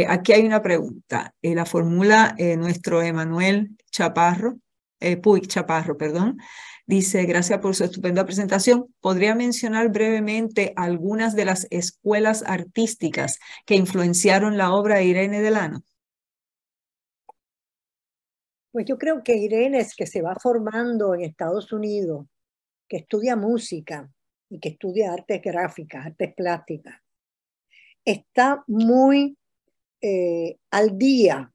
aquí hay una pregunta. la fórmula nuestro Emanuel Chaparro eh, Puig Chaparro, perdón. Dice, gracias por su estupenda presentación. ¿Podría mencionar brevemente algunas de las escuelas artísticas que influenciaron la obra de Irene Delano? Pues yo creo que Irene es que se va formando en Estados Unidos, que estudia música y que estudia artes gráficas, artes plásticas. Está muy eh, al día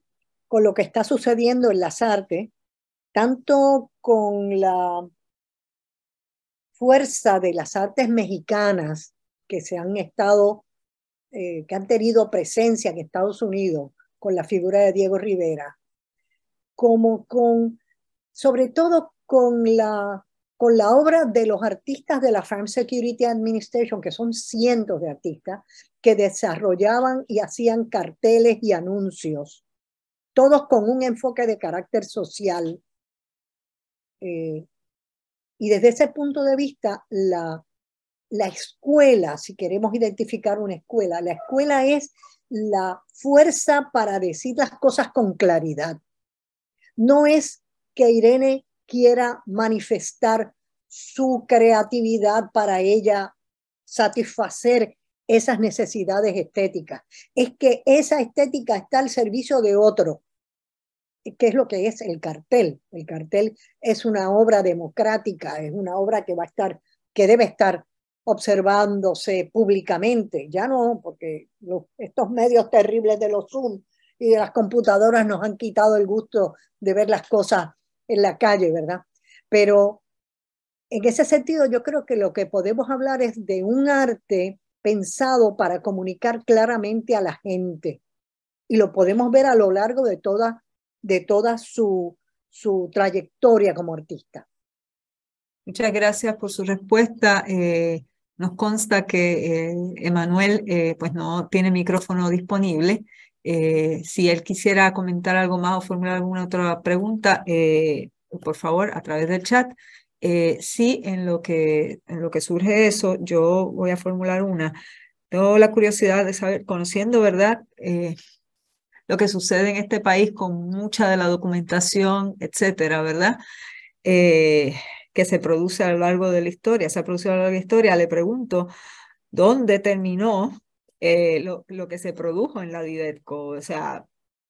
con lo que está sucediendo en las artes tanto con la fuerza de las artes mexicanas que se han estado, eh, que han tenido presencia en Estados Unidos con la figura de Diego Rivera, como con, sobre todo con la, con la obra de los artistas de la Farm Security Administration, que son cientos de artistas, que desarrollaban y hacían carteles y anuncios, todos con un enfoque de carácter social eh, y desde ese punto de vista, la, la escuela, si queremos identificar una escuela, la escuela es la fuerza para decir las cosas con claridad. No es que Irene quiera manifestar su creatividad para ella satisfacer esas necesidades estéticas. Es que esa estética está al servicio de otro qué es lo que es el cartel. El cartel es una obra democrática, es una obra que va a estar, que debe estar observándose públicamente. Ya no, porque los, estos medios terribles de los Zoom y de las computadoras nos han quitado el gusto de ver las cosas en la calle, ¿verdad? Pero en ese sentido yo creo que lo que podemos hablar es de un arte pensado para comunicar claramente a la gente. Y lo podemos ver a lo largo de toda de toda su, su trayectoria como artista. Muchas gracias por su respuesta. Eh, nos consta que eh, Emanuel eh, pues no tiene micrófono disponible. si él quisiera comentar algo más o formular alguna otra pregunta, por favor, a través del chat. sí, en lo, que, en lo que surge eso, yo voy a formular una. Tengo la curiosidad de saber, conociendo, ¿verdad? lo que sucede en este país con mucha de la documentación, etcétera, ¿verdad? Eh, que se produce a lo largo de la historia, se ha producido a lo largo de la historia, le pregunto, ¿dónde terminó eh, lo, que se produjo en la Didetco? O sea,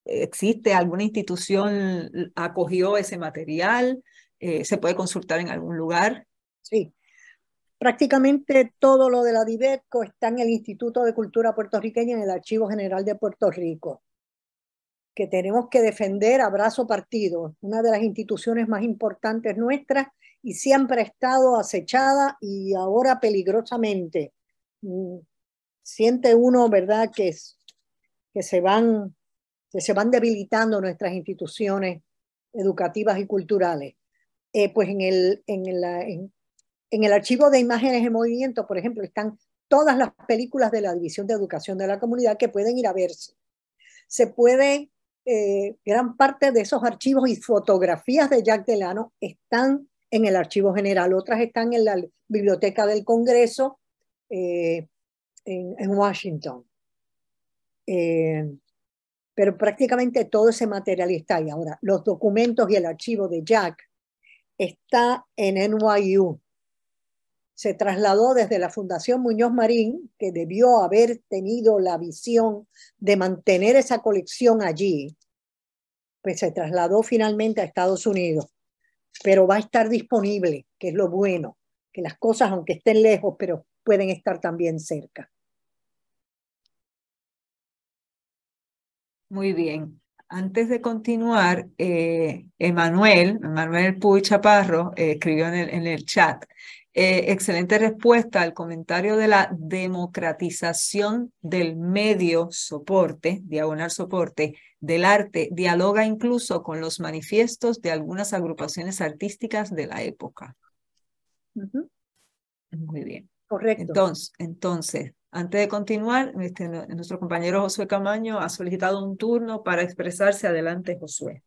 ¿existe alguna institución acogió ese material? Eh, ¿Se puede consultar en algún lugar? Sí. Prácticamente todo lo de la DIVETCO está en el Instituto de Cultura Puertorriqueña, en el Archivo General de Puerto Rico que tenemos que defender abrazo partido, una de las instituciones más importantes nuestras y siempre ha estado acechada y ahora peligrosamente. Mm, siente uno, ¿verdad?, que, que, se, van, que se van debilitando nuestras instituciones educativas y culturales. Eh, pues en el, en, la, en, en el archivo de imágenes en movimiento, por ejemplo, están todas las películas de la División de Educación de la Comunidad que pueden ir a verse. Se puede eh, gran parte de esos archivos y fotografías de Jack Delano están en el Archivo General, otras están en la Biblioteca del Congreso eh, en, Washington. Eh, pero prácticamente todo ese material está ahí. Ahora, los documentos y el archivo de Jack está en NYU. Se trasladó desde la Fundación Muñoz Marín, que debió haber tenido la visión de mantener esa colección allí, pues se trasladó finalmente a Estados Unidos, pero va a estar disponible, que es lo bueno, que las cosas, aunque estén lejos, pero pueden estar también cerca. Muy bien. Antes de continuar, eh, Emanuel, Emanuel Puy Chaparro eh, escribió en el chat eh, excelente respuesta al comentario de la democratización del medio soporte, diagonal soporte, del arte, dialoga incluso con los manifiestos de algunas agrupaciones artísticas de la época. Muy bien. Correcto. Entonces, entonces antes de continuar, este, nuestro compañero Josué Camaño ha solicitado un turno para expresarse. Adelante, Josué.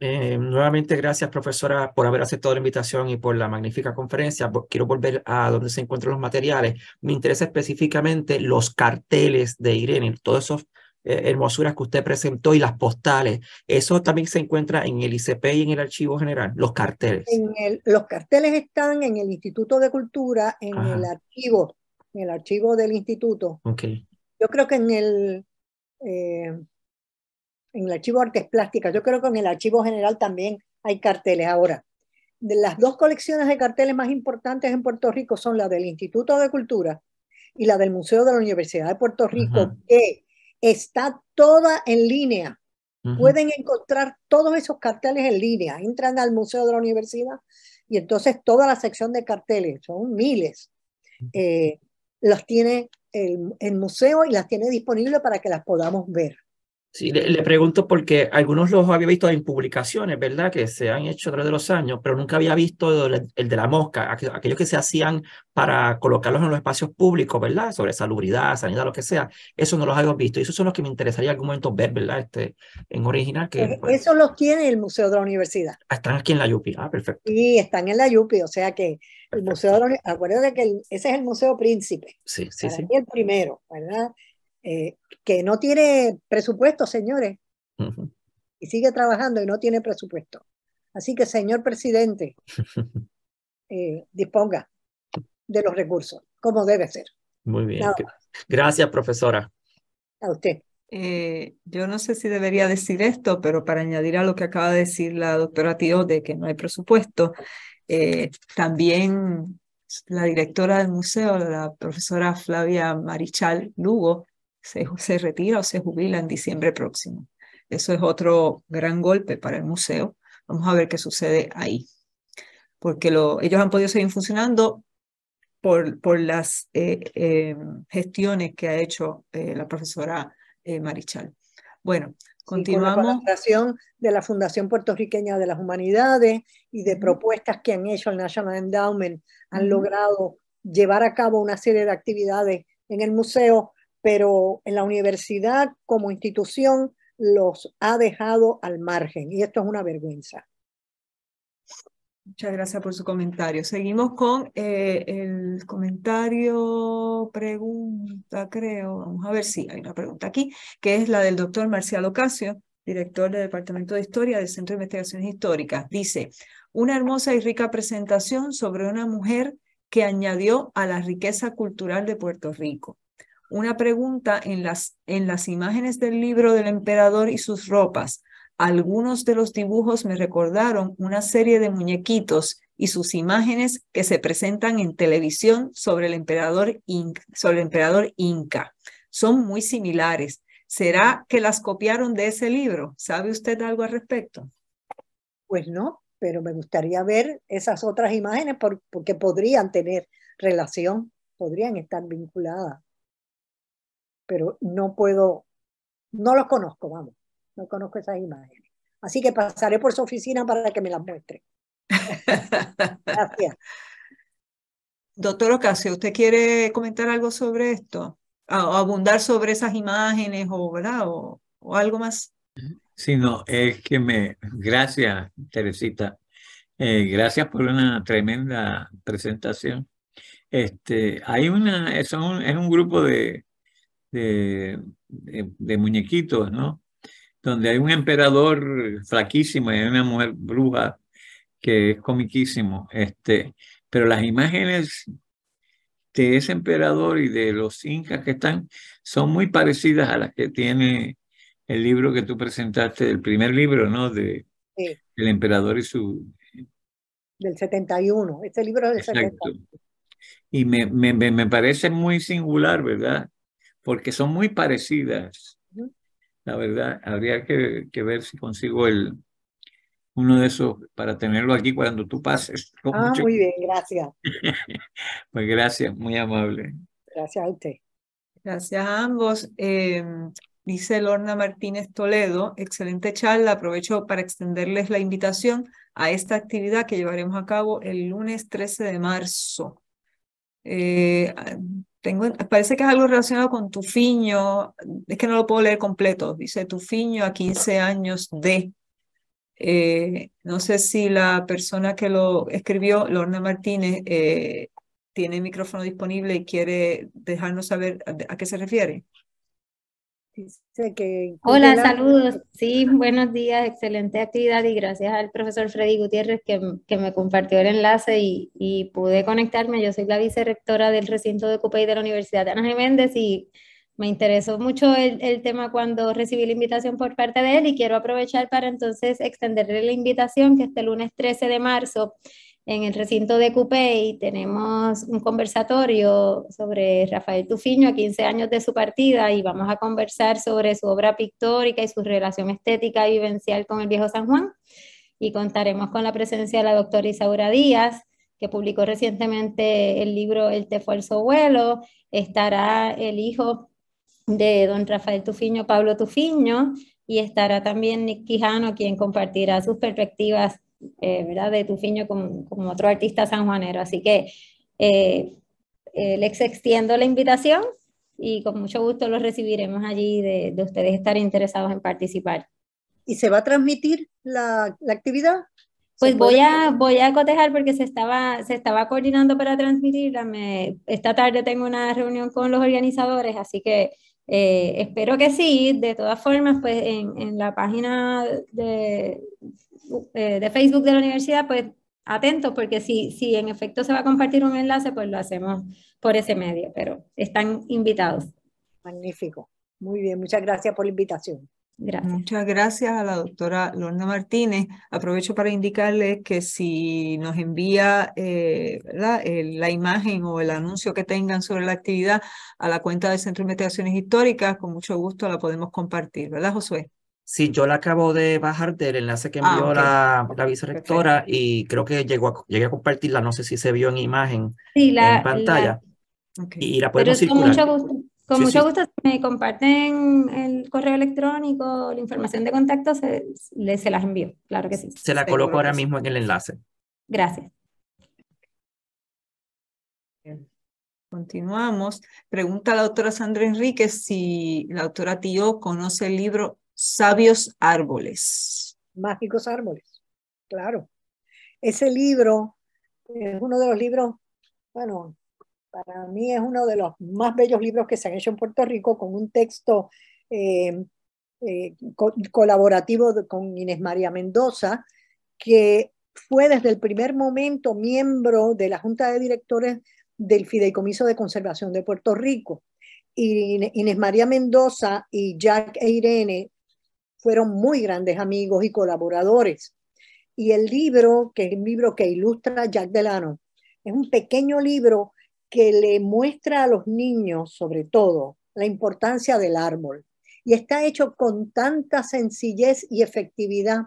Eh, nuevamente, gracias, profesora, por haber aceptado la invitación y por la magnífica conferencia. Quiero volver a donde se encuentran los materiales. Me interesa específicamente los carteles de Irene, todas esas eh, hermosuras que usted presentó y las postales. Eso también se encuentra en el ICP y en el Archivo General, los carteles. los carteles están en el Instituto de Cultura, en el archivo, en el archivo del instituto. Okay. Yo creo que en el eh, en el archivo Artes Plásticas, yo creo que en el archivo general también hay carteles. Ahora, de las dos colecciones de carteles más importantes en Puerto Rico son la del Instituto de Cultura y la del Museo de la Universidad de Puerto Rico, que está toda en línea. Pueden encontrar todos esos carteles en línea. Entran al Museo de la Universidad y entonces toda la sección de carteles, son miles, eh, las tiene el, el museo y las tiene disponibles para que las podamos ver. Sí, le, pregunto porque algunos los había visto en publicaciones, ¿verdad? Que se han hecho a través de los años, pero nunca había visto el, de la mosca, aquellos que se hacían para colocarlos en los espacios públicos, ¿verdad? Sobre salubridad, sanidad, lo que sea. Eso no los había visto. Y esos son los que me interesaría en algún momento ver, ¿verdad? Este, en original. Que, eh, pues Eso los tiene el Museo de la Universidad. Ah, están aquí en la Yupi. Ah, perfecto. Sí, están en la Yupi, o sea que el Museo de la Universidad, acuérdate que ese es el Museo Príncipe. Sí, sí, sí. el primero, ¿verdad? Eh, que no tiene presupuesto, señores, y sigue trabajando y no tiene presupuesto. Así que, señor presidente, <laughs> eh, disponga de los recursos, como debe ser. Muy bien. Gracias, profesora. A usted. Eh, yo no sé si debería decir esto, pero para añadir a lo que acaba de decir la doctora Tío de que no hay presupuesto, también la directora del museo, la profesora Flavia Marichal Lugo, se, retira o se jubila en diciembre próximo. Eso es otro gran golpe para el museo. Vamos a ver qué sucede ahí. Porque lo, ellos han podido seguir funcionando por, por las eh, em, gestiones que ha hecho eh, la profesora eh, Marichal. Bueno, continuamos. La de la Fundación Puertorriqueña de las Humanidades y de propuestas que han hecho el National Endowment, han logrado llevar a cabo una serie de actividades en el museo pero en la universidad como institución los ha dejado al margen y esto es una vergüenza. Muchas gracias por su comentario. Seguimos con eh, el comentario, pregunta, creo. Vamos a ver si hay una pregunta aquí, que es la del doctor Marcial Ocasio, director del Departamento de Historia del Centro de Investigaciones Históricas. Dice, una hermosa y rica presentación sobre una mujer que añadió a la riqueza cultural de Puerto Rico una pregunta en las, en las imágenes del libro del emperador y sus ropas. Algunos de los dibujos me recordaron una serie de muñequitos y sus imágenes que se presentan en televisión sobre el emperador, Inca, sobre el emperador Inca. Son muy similares. ¿Será que las copiaron de ese libro? ¿Sabe usted algo al respecto? Pues no, pero me gustaría ver esas otras imágenes porque podrían tener relación, podrían estar vinculadas pero no puedo, no los conozco, vamos, no conozco esas imágenes. Así que pasaré por su oficina para que me las muestre. Gracias. <laughs> Doctor Ocasio, ¿usted quiere comentar algo sobre esto? O abundar sobre esas imágenes o, o, algo más. Sí, no, es que me. Gracias, Teresita. Eh, gracias por una tremenda presentación. Este, hay una, es un grupo de de, de, muñequitos, ¿no? Donde hay un emperador flaquísimo y hay una mujer bruja que es comiquísimo. Este, pero las imágenes de ese emperador y de los incas que están son muy parecidas a las que tiene el libro que tú presentaste, el primer libro, ¿no? De El emperador y su... Del 71, este libro del 71. Y me, me, me, parece muy singular, ¿verdad? porque son muy parecidas. La verdad, habría que, ver si consigo el, uno de esos para tenerlo aquí cuando tú pases. Ah, muy bien, gracias. <laughs> pues gracias, muy amable. Gracias a usted. Gracias a ambos. Eh, dice Lorna Martínez Toledo, excelente charla. Aprovecho para extenderles la invitación a esta actividad que llevaremos a cabo el lunes 13 de marzo. Eh, parece que es algo relacionado con Tufiño, es que no lo puedo leer completo, dice Tufiño a 15 años de. Eh, no sé si la persona que lo escribió, Lorna Martínez, eh, tiene micrófono disponible y quiere dejarnos saber a, a qué se refiere. Este, que Hola, saludos. Sí, buenos días, excelente actividad y gracias al profesor Freddy Gutiérrez que, que me compartió el enlace y, y, pude conectarme. Yo soy la vicerectora del recinto de CUPEI de la Universidad de Ana Jiménez y me interesó mucho el, el, tema cuando recibí la invitación por parte de él y quiero aprovechar para entonces extenderle la invitación que este lunes 13 de marzo en el recinto de y tenemos un conversatorio sobre Rafael Tufiño a 15 años de su partida y vamos a conversar sobre su obra pictórica y su relación estética y vivencial con el viejo San Juan. Y contaremos con la presencia de la doctora Isaura Díaz, que publicó recientemente el libro El te fue vuelo. Estará el hijo de don Rafael Tufiño, Pablo Tufiño, y estará también Nick Quijano, quien compartirá sus perspectivas eh, ¿verdad? de Tufiño como, como, otro artista sanjuanero. Así que eh, eh, les extiendo la invitación y con mucho gusto los recibiremos allí de, ustedes estar interesados en participar. ¿Y se va a transmitir la, la actividad? Pues voy a, voy a cotejar porque se estaba, se estaba coordinando para transmitirla. esta tarde tengo una reunión con los organizadores, así que eh, espero que sí, de todas formas, pues en, la página eh, de, Facebook de la universidad, pues atentos, porque si, si en efecto se va a compartir un enlace, pues lo hacemos por ese medio, pero están invitados. Magnífico, muy bien, muchas gracias por la invitación. Muchas gracias a la doctora Lorna Martínez. Aprovecho para indicarles que si nos envía eh, la imagen o el anuncio que tengan sobre la actividad a la cuenta del Centro de Investigaciones Históricas, con mucho gusto la podemos compartir, ¿verdad, Josué? Sí, yo la acabo de bajar del enlace que ah, envió la, vicerectora y creo que llegué a compartirla, no sé si se vio en imagen, en pantalla. Y la podemos Pero Con mucho gusto. Con mucho gusto, si me comparten el correo electrónico, la información de contacto, se, se las envío, claro que sí. Se la coloco ahora mismo en el enlace. Gracias. Continuamos. Pregunta la doctora Sandra Enríquez si la doctora Tío conoce el libro Sabios Árboles. Mágicos Árboles, claro. Ese libro es uno de los libros, bueno, para mí es uno de los más bellos libros que se han hecho en Puerto Rico con un texto eh, eh, colaborativo con Inés María Mendoza, que fue desde el primer momento miembro de la Junta de Directores del Fideicomiso de Conservación de Puerto Rico. Y Inés María Mendoza y Jack e Irene fueron muy grandes amigos y colaboradores. Y el libro, que es un libro que ilustra Jack Delano, es un pequeño libro que le muestra a los niños, sobre todo, la importancia del árbol. Y está hecho con tanta sencillez y efectividad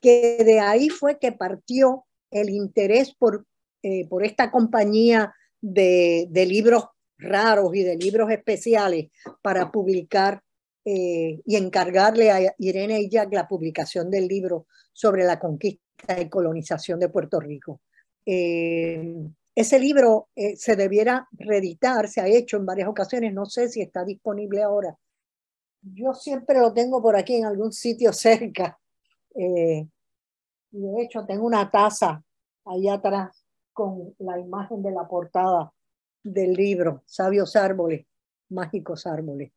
que de ahí fue que partió el interés por, eh, por esta compañía de, libros raros y de libros especiales para publicar eh, y encargarle a Irene y la publicación del libro sobre la conquista y colonización de Puerto Rico. Eh, ese libro eh, se debiera reeditar, se ha hecho en varias ocasiones, no sé si está disponible ahora. Yo siempre lo tengo por aquí en algún sitio <laughs> cerca. Eh, de hecho tengo una taza ahí atrás con la imagen de la portada del libro, Sabios Árboles, Mágicos Árboles.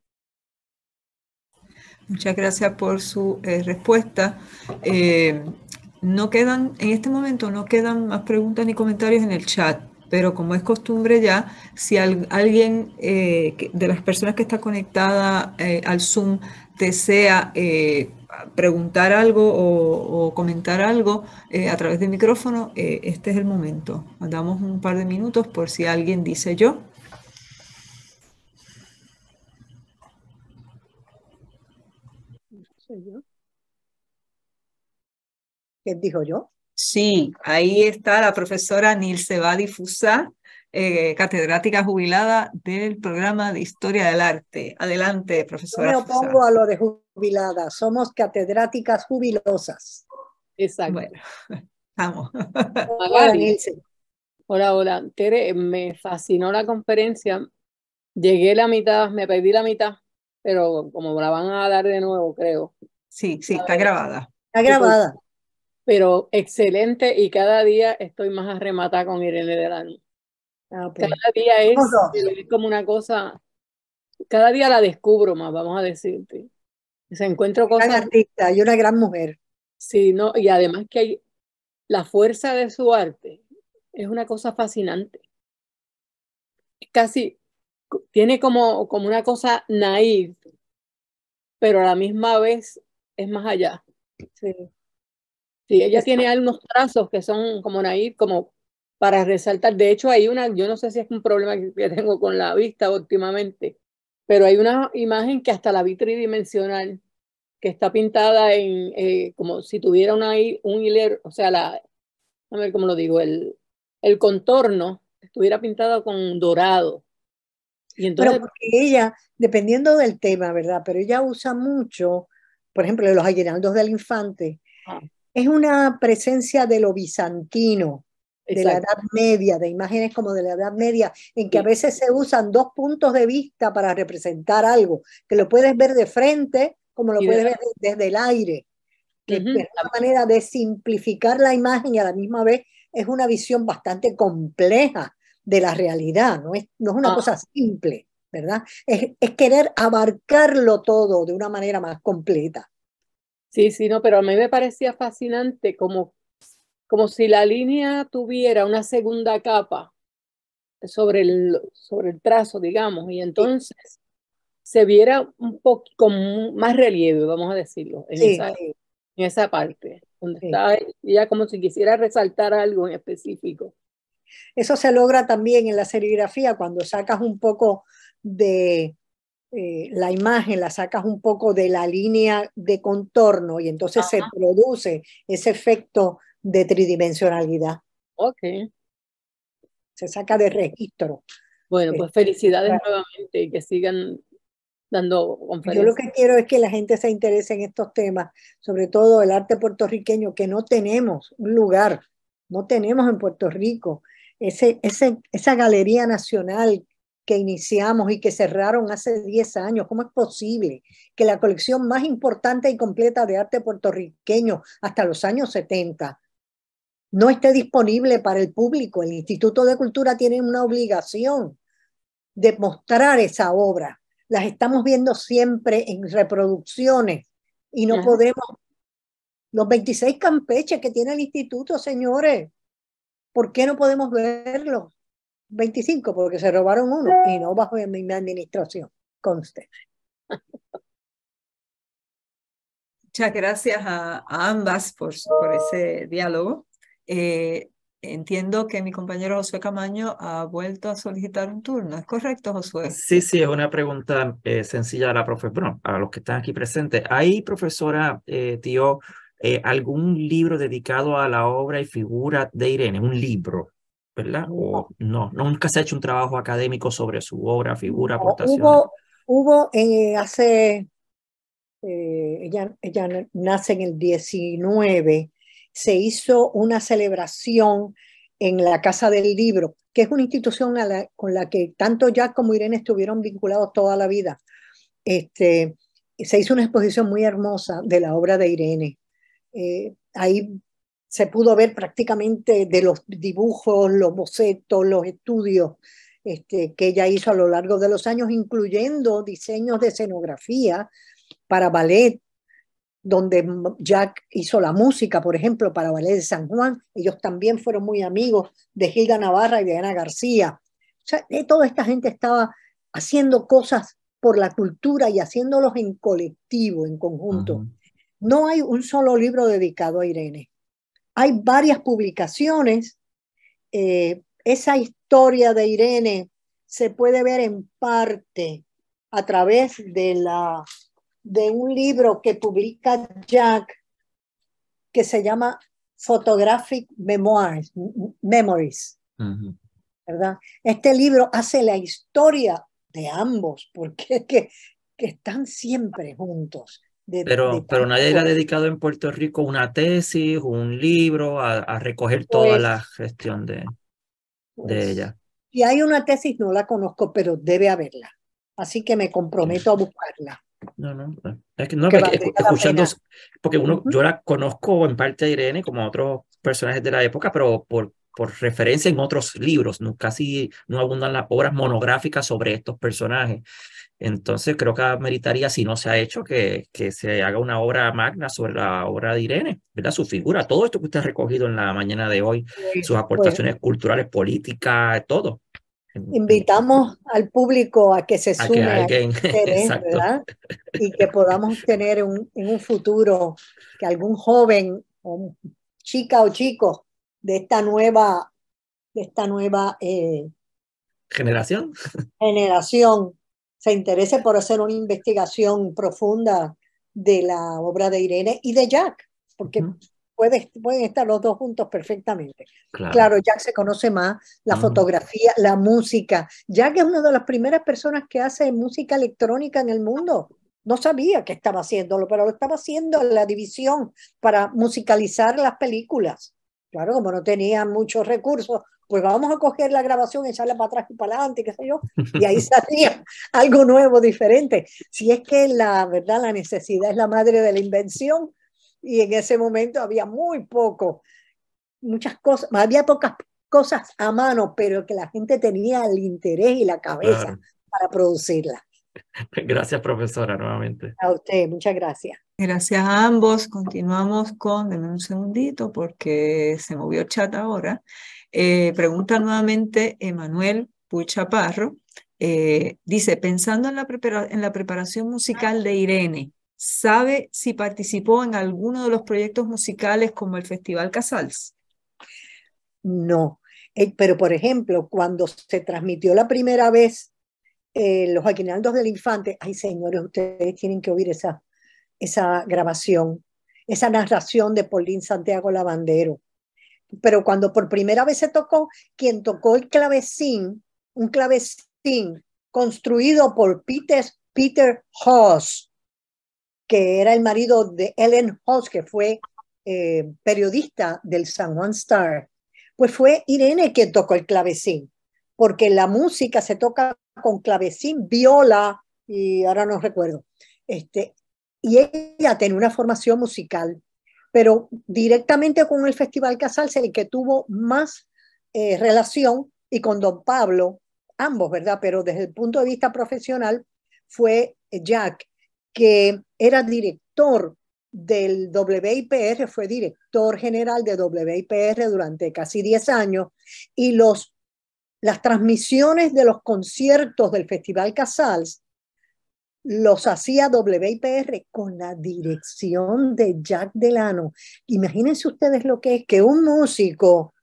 Muchas gracias por su eh, respuesta. no quedan, en este momento no quedan más preguntas ni comentarios en el chat pero como es costumbre ya, si alguien eh, de las personas que está conectada eh, al Zoom desea eh, preguntar algo o, comentar algo a través del micrófono, este es el momento. Damos un par de minutos por si alguien dice yo. ¿Qué dijo yo? Sí, ahí está la profesora Nilce Badifusa, eh, catedrática jubilada del programa de Historia del Arte. Adelante, profesora. Yo me opongo a lo de jubilada, somos catedráticas jubilosas. Exacto. Bueno, <laughs> vamos. Hola, Nilce. Hola, hola. Tere, me fascinó la conferencia. Llegué la mitad, me perdí la mitad, pero como la van a dar de nuevo, creo. Sí, sí, está grabada. Está grabada pero excelente y cada día estoy más arrematada con Irene Delano. Ah, cada día eh, es, como una cosa, cada día la descubro más, vamos a decirte. Se encuentro cosas. Gran artista y una gran mujer. Sí, no, y además que hay la fuerza de su arte es una cosa fascinante. Casi tiene como, como una cosa naive, pero a la misma vez es más allá. Sí. Sí, ella tiene algunos trazos que son como ahí como para resaltar. De hecho, hay una, yo no sé si es un problema que tengo con la vista últimamente, pero hay una imagen que hasta la vi tridimensional, que está pintada en, eh, como si tuviera una, un hilero, o sea, la, a ver cómo lo digo, el, el contorno estuviera pintado con dorado. Y entonces... Pero porque ella, dependiendo del tema, ¿verdad? Pero ella usa mucho, por ejemplo, los aguinaldos del infante, ah es una presencia de lo bizantino, de la Edad Media, de imágenes como de la Edad Media, en que a veces se usan dos puntos de vista para representar algo, que lo puedes ver de frente como lo puedes ver desde el aire, que es una manera de simplificar la imagen y a la misma vez es una visión bastante compleja de la realidad, no es, no es una ah. cosa simple, ¿verdad? es querer abarcarlo todo de una manera más completa. Sí, sí, no, pero a mí me parecía fascinante como, como si la línea tuviera una segunda capa sobre el, sobre el trazo, digamos, y entonces se viera un poco con más relieve, vamos a decirlo, en, esa, parte, donde ya como si quisiera resaltar algo en específico. Eso se logra también en la serigrafía cuando sacas un poco de, eh, la imagen la sacas un poco de la línea de contorno y entonces se produce ese efecto de tridimensionalidad. Ok. Se saca de registro. Bueno, pues este, felicidades nuevamente y que sigan dando Yo lo que quiero es que la gente se interese en estos temas, sobre todo el arte puertorriqueño, que no tenemos un lugar, no tenemos en Puerto Rico ese, esa galería nacional que iniciamos y que cerraron hace 10 años. ¿Cómo es posible que la colección más importante y completa de arte puertorriqueño hasta los años 70 no esté disponible para el público? El Instituto de Cultura tiene una obligación de mostrar esa obra. Las estamos viendo siempre en reproducciones y no podemos... Los 26 campeches que tiene el instituto, señores, ¿por qué no podemos verlos? 25 porque se robaron uno y no bajo mi administración, conste. Muchas gracias a, ambas por, por, ese diálogo. Eh, entiendo que mi compañero Josué Camaño ha vuelto a solicitar un turno. ¿Es correcto, Josué? Sí, sí, es una pregunta eh, sencilla a la a los que están aquí presentes. ¿Hay, profesora eh, Tío, algún libro dedicado a la obra y figura de Irene? Un libro ¿verdad? O no, nunca se ha hecho un trabajo académico sobre su obra, figura, aportación. Hubo, eh, hace, eh, ella, ella, nace en el 19, se hizo una celebración en la Casa del Libro, que es una institución con la que tanto Jack como Irene estuvieron vinculados toda la vida. Este, se hizo una exposición muy hermosa de la obra de Irene. Eh, ahí se pudo ver prácticamente de los dibujos, los bocetos, los estudios este, que ella hizo a lo largo de los años, incluyendo diseños de escenografía para ballet, donde Jack hizo la música, por ejemplo, para Ballet de San Juan. Ellos también fueron muy amigos de Gilda Navarra y de Ana García. O eh, toda esta gente estaba haciendo cosas por la cultura y haciéndolos en colectivo, en conjunto. No hay un solo libro dedicado a Irene. Hay varias publicaciones. Eh, esa historia de Irene se puede ver en parte a través de, la, de un libro que publica Jack que se llama Photographic Memoirs, Memories. ¿verdad? Este libro hace la historia de ambos, porque están siempre juntos pero, pero nadie le ha dedicado en Puerto Rico una tesis, un libro, a, a recoger toda pues la gestión de, de pues, ella. Y hay una tesis, no la conozco, pero debe haberla. Así que me comprometo a buscarla. No, no, es que, no, que pues, escuchando, porque uno, yo la conozco en parte a Irene como a otros personajes de la época, pero por, por referencia en otros libros, casi no abundan las obras monográficas sobre estos personajes. Entonces creo que meritaría, si no se ha hecho, que, que se haga una obra magna sobre la obra de Irene, ¿verdad? Su figura, todo esto que usted ha recogido en la mañana de hoy, sus pues. aportaciones culturales, políticas, todo. Invitamos al público a que se sume a, interés, <laughs> ¿verdad? <laughs> Y que podamos tener un, en un futuro que algún joven, o chica o chico de esta nueva, de esta nueva eh, generación. <laughs> Generación se interese por hacer una investigación profunda de la obra de Irene y de Jack, porque pueden estar los dos juntos perfectamente. Claro. Jack se conoce más, la mm. fotografía, la música. Jack es una de las primeras personas que hace música electrónica en el mundo. No sabía que estaba haciéndolo, pero lo estaba haciendo en la división para musicalizar las películas. Claro, como no tenían muchos recursos, pues vamos a coger la grabación, echarla para atrás y para adelante, qué sé yo, y ahí <laughs> salía algo nuevo, diferente. Si es que la verdad, la necesidad es la madre de la invención, y en ese momento había muy poco, muchas cosas, había pocas cosas a mano, pero que la gente tenía el interés y la cabeza para producirla. <laughs> Gracias, profesora, nuevamente. A usted, muchas gracias. Gracias a ambos. Continuamos con, denme un segundito porque se movió el chat ahora. Eh, pregunta nuevamente Emanuel Puchaparro. Eh, dice, pensando en la, preparación musical de Irene, ¿sabe si participó en alguno de los proyectos musicales como el Festival Casals? No, eh, pero por ejemplo, cuando se transmitió la primera vez Los Aguinaldos del Infante, ay señores, ustedes tienen que oír esa esa grabación, esa narración de Pauline Santiago Lavandero. Pero cuando por primera vez se tocó, quien tocó el clavecín, un clavecín construido por Peter, Peter Hoss, que era el marido de Ellen Hoss, que fue eh, periodista del San Juan Star, pues fue Irene quien tocó el clavecín, porque la música se toca con clavecín, viola, y ahora no recuerdo. Este, y ella tenía una formación musical, pero directamente con el Festival Casals, el que tuvo más eh, relación, y con don Pablo, ambos, ¿verdad? Pero desde el punto de vista profesional, fue Jack, que era director del WIPR, fue director general de WIPR durante casi 10 años, y los, las transmisiones de los conciertos del Festival Casals los hacía WIPR con la dirección de Jack Delano. Imagínense ustedes lo que es que un músico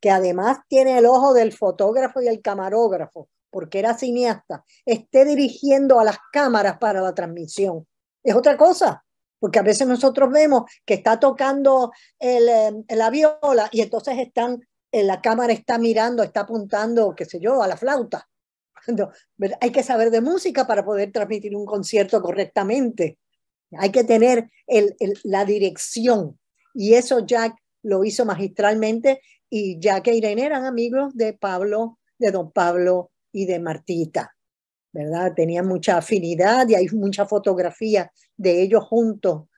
que además tiene el ojo del fotógrafo y el camarógrafo, porque era cineasta, esté dirigiendo a las cámaras para la transmisión. Es otra cosa, porque a veces nosotros vemos que está tocando el, em, la viola y entonces están, eh, la cámara está mirando, está apuntando, qué sé yo, a la flauta hay que saber de música para poder transmitir un concierto correctamente. Hay que tener la dirección. Y eso Jack lo hizo magistralmente y Jack e Irene eran amigos de Pablo, de don Pablo y de Martita, ¿verdad? Tenían mucha afinidad y hay mucha fotografía de ellos juntos,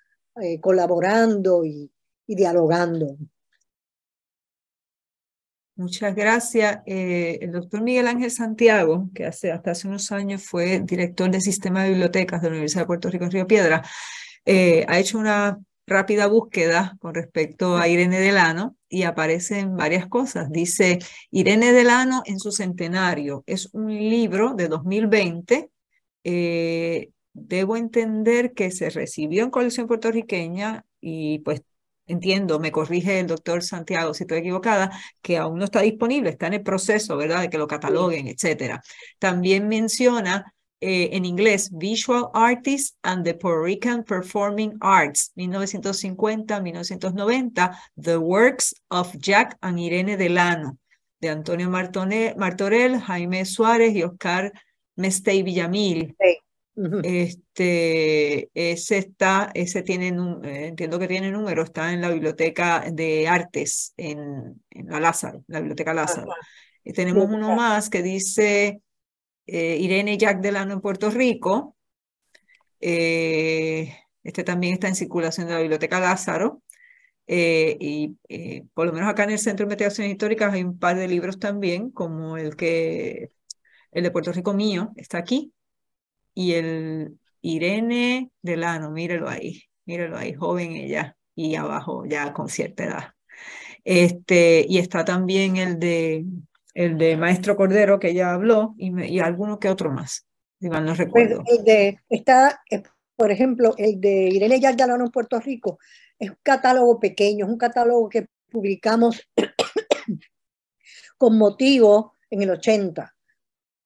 eh, colaborando y, y dialogando. Muchas gracias. Eh, el doctor Miguel Ángel Santiago, que hace, hasta hace unos años fue director del Sistema de Bibliotecas de la Universidad de Puerto Rico en Río Piedra, eh, ha hecho una rápida búsqueda con respecto a Irene Delano y aparecen varias cosas. Dice, Irene Delano en su centenario es un libro de 2020. Eh, debo entender que se recibió en colección puertorriqueña y pues entiendo, me corrige el doctor Santiago si estoy equivocada, que aún no está disponible, está en el proceso, ¿verdad?, de que lo cataloguen, etcétera. También menciona eh, en inglés Visual Artists and the Puerto Rican Performing Arts, 1950-1990, The Works of Jack and Irene Delano, de Antonio Martone, Martorell, Jaime Suárez y Oscar Mestey Villamil. Este, ese está, ese tiene, eh, entiendo que tiene número, está en la Biblioteca de Artes, en, la Lázaro, la Biblioteca Lázaro. y tenemos uno más que dice eh, Irene Jack Delano en Puerto Rico. Eh, este también está en circulación de la Biblioteca Lázaro. y por lo menos acá en el Centro de Investigaciones Históricas hay un par de libros también, como el que el de Puerto Rico mío está aquí, y el Irene Delano, mírelo ahí, mírelo ahí, joven ella y abajo ya con cierta edad. Este, y está también el de, el de Maestro Cordero que ya habló y, y alguno que otro más, si mal no pues, recuerdo. de, está, eh, por ejemplo, el de Irene Yardalano en Puerto Rico, es un catálogo pequeño, es un catálogo que publicamos <coughs> con motivo en el 80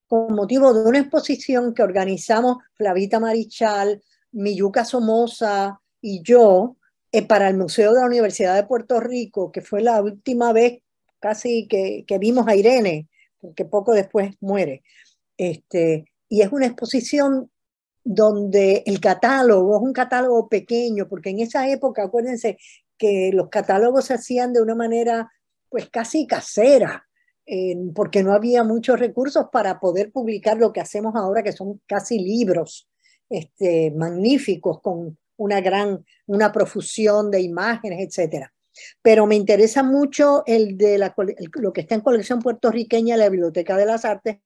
con motivo de una exposición que organizamos Flavita Marichal, Miyuka Somoza y yo eh, para el Museo de la Universidad de Puerto Rico, que fue la última vez casi que, que vimos a Irene, porque poco después muere. Este, y es una exposición donde el catálogo es un catálogo pequeño, porque en esa época, acuérdense que los catálogos se hacían de una manera pues casi casera, porque no había muchos recursos para poder publicar lo que hacemos ahora, que son casi libros este, magníficos con una gran, una profusión de imágenes, etcétera. Pero me interesa mucho el de la, lo que está en colección puertorriqueña la Biblioteca de las Artes,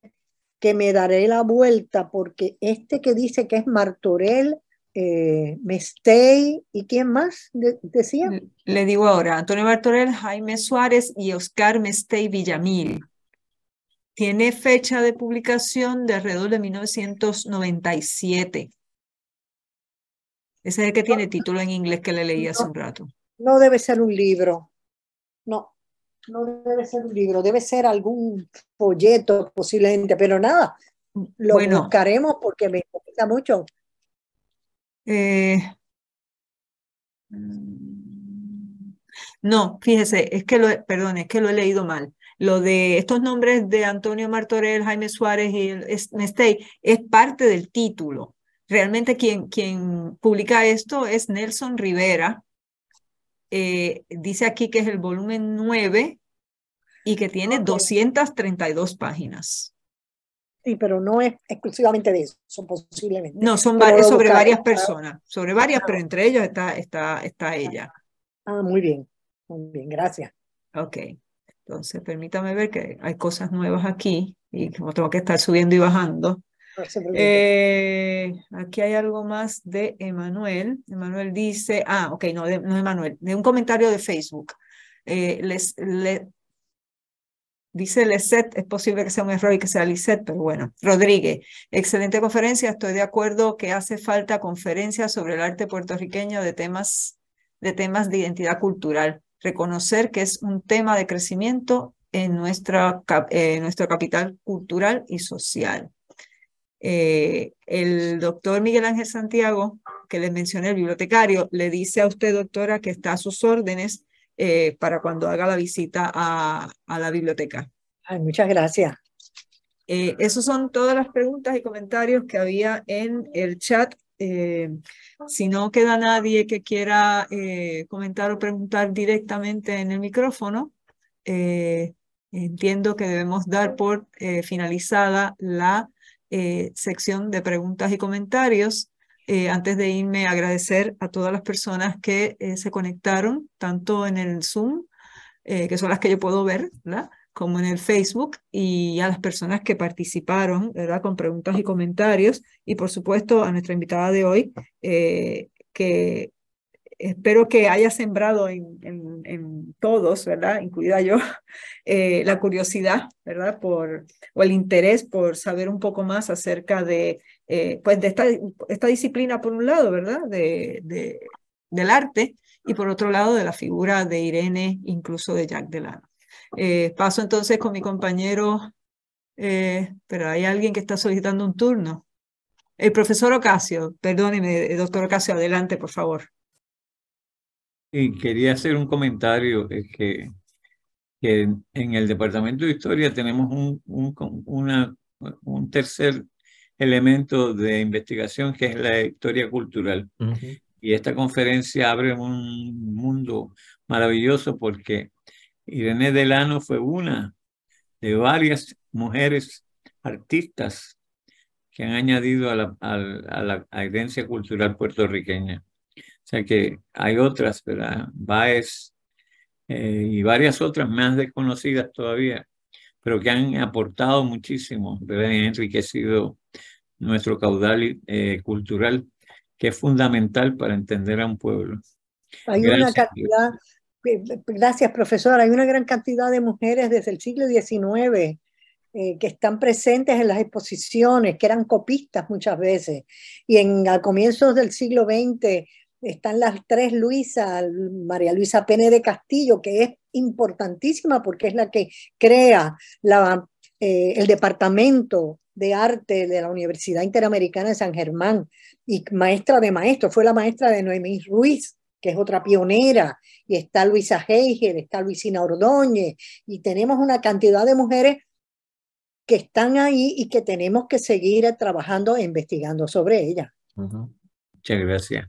que me daré la vuelta porque este que dice que es Martorell eh, y quién más Le digo ahora, Antonio Bartorel, Jaime Suárez y Oscar Mestey Villamil. Tiene fecha de publicación de alrededor de 1997. Ese es el que tiene título en inglés que le leí hace un rato. No debe ser un libro. No, no debe ser un libro. Debe ser algún folleto posiblemente, pero nada. Lo buscaremos porque me interesa mucho. Eh, no, fíjese, es que lo, perdón, es que lo he leído mal. Lo de estos nombres de Antonio Martorell, Jaime Suárez y Nestey es parte del título. Realmente quien, quien publica esto es Nelson Rivera. Eh, dice aquí que es el volumen 9 y que tiene 232 páginas. Sí, pero no es exclusivamente de eso, son posiblemente. No, son sobre varias personas, sobre varias, pero entre ellas está, está, está ella. Ah, muy bien, muy bien, gracias. Ok, entonces permítame ver que hay cosas nuevas aquí y como tengo que estar subiendo y bajando. Eh, aquí hay algo más de Emanuel. Emanuel dice, ah, ok, no, de, no Emanuel, de un comentario de Facebook. Eh, les, le, Dice Leset, es posible que sea un error y que sea Lisset, pero bueno. Rodríguez, excelente conferencia, estoy de acuerdo que hace falta conferencia sobre el arte puertorriqueño de temas de, temas de identidad cultural. Reconocer que es un tema de crecimiento en nuestra, eh, nuestro capital cultural y social. Eh, el doctor Miguel Ángel Santiago, que les mencioné, el bibliotecario, le dice a usted, doctora, que está a sus órdenes eh, para cuando haga la visita a, la biblioteca. Ay, muchas gracias. Eh, esas son todas las preguntas y comentarios que había en el chat. Eh, si no queda nadie que quiera comentar o preguntar directamente en el micrófono, entiendo que debemos dar por finalizada la sección de preguntas y comentarios. Eh, antes de irme, agradecer a todas las personas que eh, se conectaron, tanto en el Zoom, eh, que son las que yo puedo ver, como en el Facebook, y a las personas que participaron, ¿verdad? con preguntas y comentarios, y por supuesto a nuestra invitada de hoy, que espero que haya sembrado en, en todos, ¿verdad? Incluida yo, <laughs> eh, la curiosidad, ¿verdad? Por, o el interés por saber un poco más acerca de, eh, pues de esta, esta, disciplina, por un lado, ¿verdad? De, de, del arte y por otro lado de la figura de Irene, incluso de Jack Delano. Eh, paso entonces con mi compañero, pero hay alguien que está solicitando un turno. El profesor Ocasio, perdóneme, doctor Ocasio, adelante, por favor. Y quería hacer un comentario que, en, el Departamento de Historia tenemos un, un, un, tercer elemento de investigación que es la historia cultural. Y esta conferencia abre un mundo maravilloso porque Irene Delano fue una de varias mujeres artistas que han añadido a la, a, la herencia cultural puertorriqueña sea que hay otras, ¿verdad? Baez eh, y varias otras más desconocidas todavía, pero que han aportado muchísimo, ¿verdad? han enriquecido nuestro caudal eh, cultural, que es fundamental para entender a un pueblo. Hay una cantidad, eh, Gracias, profesor. Hay una gran cantidad de mujeres desde el siglo XIX que están presentes en las exposiciones, que eran copistas muchas veces. Y en, a comienzos del siglo XX están las tres Luisa, María Luisa Pene de Castillo, que es importantísima porque es la que crea eh, el departamento de arte de la Universidad Interamericana de San Germán y maestra de maestros, fue la maestra de Noemí Ruiz, que es otra pionera, y está Luisa Heiger, está Luisina Ordóñez, y tenemos una cantidad de mujeres que están ahí y que tenemos que seguir trabajando e investigando sobre ellas. Muchas gracias.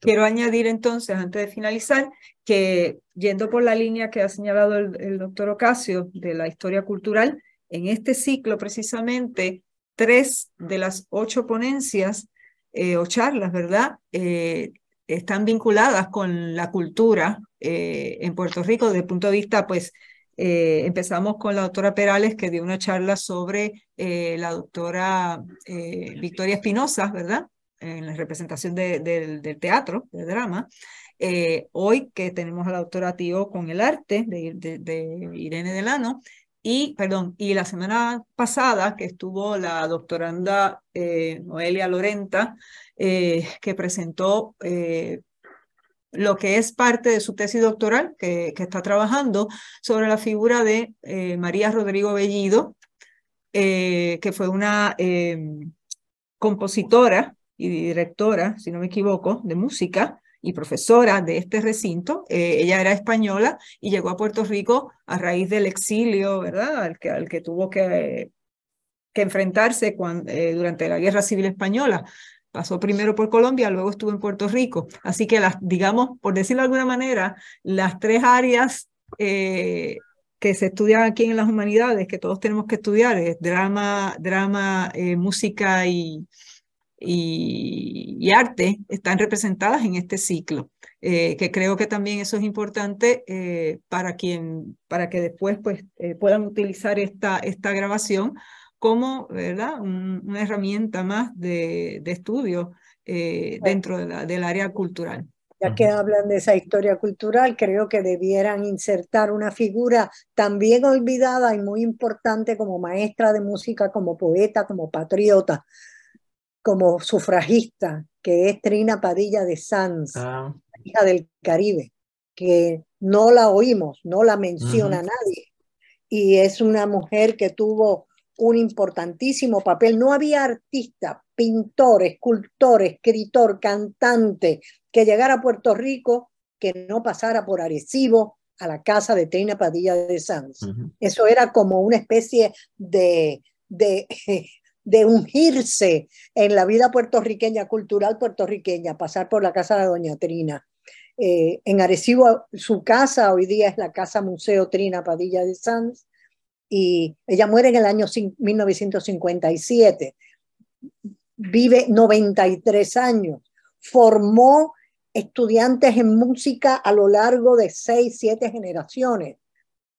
Quiero añadir entonces, antes de finalizar, que yendo por la línea que ha señalado el, doctor Ocasio de la historia cultural, en este ciclo precisamente, tres de las ocho ponencias eh, o charlas, ¿verdad? Eh, están vinculadas con la cultura eh, en Puerto Rico desde el punto de vista, pues, eh, empezamos con la doctora Perales, que dio una charla sobre eh, la doctora eh, Victoria Espinosa, ¿verdad? En la representación del, teatro, del drama. hoy que tenemos a la doctora Tío con el arte de, Irene Delano. Y, perdón, y la semana pasada que estuvo la doctoranda Noelia Lorenta, que presentó lo que es parte de su tesis doctoral, que, está trabajando sobre la figura de eh, María Rodrigo Bellido, eh, que fue una eh, compositora y directora, si no me equivoco, de música y profesora de este recinto. ella era española y llegó a Puerto Rico a raíz del exilio, ¿verdad? Al que, al que tuvo que que enfrentarse durante la Guerra Civil Española pasó primero por Colombia, luego estuvo en Puerto Rico. Así que las, digamos, por decirlo de alguna manera, las tres áreas eh, que se estudian aquí en las humanidades, que todos tenemos que estudiar, es drama, drama, eh, música y, arte, están representadas en este ciclo. Eh, que creo que también eso es importante para quien, para que después pues, puedan utilizar esta, esta grabación como ¿verdad? una herramienta más de, estudio eh, dentro del área cultural. Ya que hablan de esa historia cultural, creo que debieran insertar una figura también olvidada y muy importante como maestra de música, como poeta, como patriota, como sufragista, que es Trina Padilla de Sanz, ah. hija del Caribe, que no la oímos, no la menciona nadie. Y es una mujer que tuvo un importantísimo papel. No había artista, pintor, escultor, escritor, cantante que llegara a Puerto Rico que no pasara por Arecibo a la casa de Trina Padilla de Sanz. Eso era como una especie de, de, <laughs> de ungirse en la vida puertorriqueña, cultural puertorriqueña, pasar por la casa de Doña Trina. Eh, en Arecibo, su casa hoy día es la Casa Museo Trina Padilla de Sanz y ella muere en el año 1957, vive 93 años, formó estudiantes en música a lo largo de seis, siete generaciones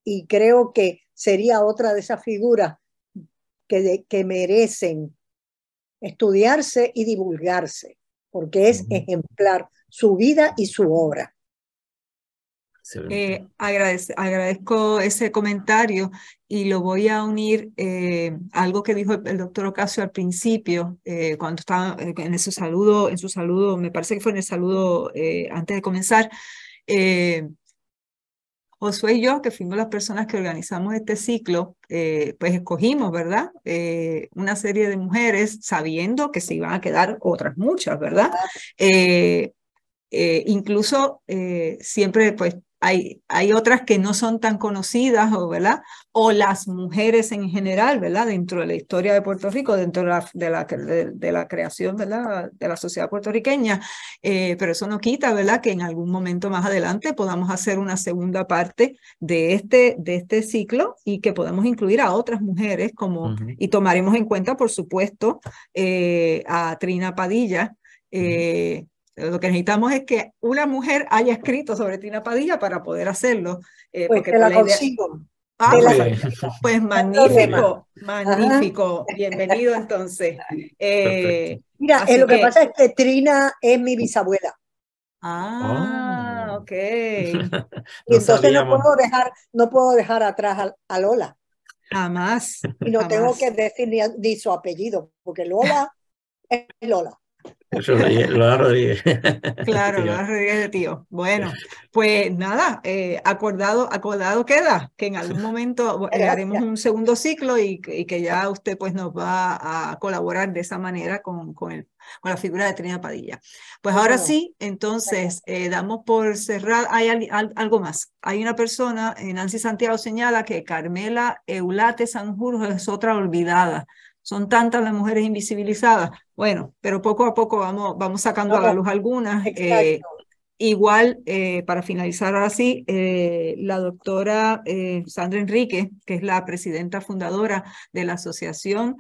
y creo que sería otra de esas figuras que, que merecen estudiarse y divulgarse, porque es ejemplar su vida y su obra. Eh, agradezco ese comentario y lo voy a unir a eh, algo que dijo el, doctor Ocasio al principio, eh, cuando estaba en su saludo, en su saludo, me parece que fue en el saludo antes de comenzar. Josué y yo, que fuimos las personas que organizamos este ciclo, pues escogimos, ¿verdad? una serie de mujeres sabiendo que se iban a quedar otras muchas, ¿verdad? incluso siempre, pues, hay, otras que no son tan conocidas, ¿verdad? O las mujeres en general, ¿verdad? Dentro de la historia de Puerto Rico, dentro de la, de la, de, la creación, De la sociedad puertorriqueña. Eh, pero eso no quita, ¿verdad? Que en algún momento más adelante podamos hacer una segunda parte de este, de este ciclo y que podamos incluir a otras mujeres como, y tomaremos en cuenta, por supuesto, eh, a Trina Padilla. Eh, lo que necesitamos es que una mujer haya escrito sobre Tina Padilla para poder hacerlo. porque la, consigo. pues magnífico, magnífico. Bienvenido entonces. Eh, Mira, eh, lo que, pasa es que Trina es mi bisabuela. Ah, ah. ok. <laughs> y entonces no puedo, dejar, no puedo dejar atrás a, Lola. Jamás. Y no tengo que decir ni, su apellido, porque Lola <laughs> es Lola lo Rodríguez. <laughs> Claro, lo Rodríguez tío. Bueno, eh. pues nada, eh, acordado, acordado queda que en algún <laughs> momento eh, haremos un segundo ciclo y, que ya usted pues nos va a colaborar de esa manera con, con, el, con la figura de Trinidad Padilla. Pues ahora sí, entonces damos por cerrado. Hay algo más. Hay una persona, Nancy Santiago señala que Carmela Eulate Sanjurjo es otra olvidada son tantas las mujeres invisibilizadas. Bueno, pero poco a poco vamos, vamos sacando a la luz algunas. Eh, igual, eh, para finalizar así, eh, la doctora Sandra Enrique, que es la presidenta fundadora de la Asociación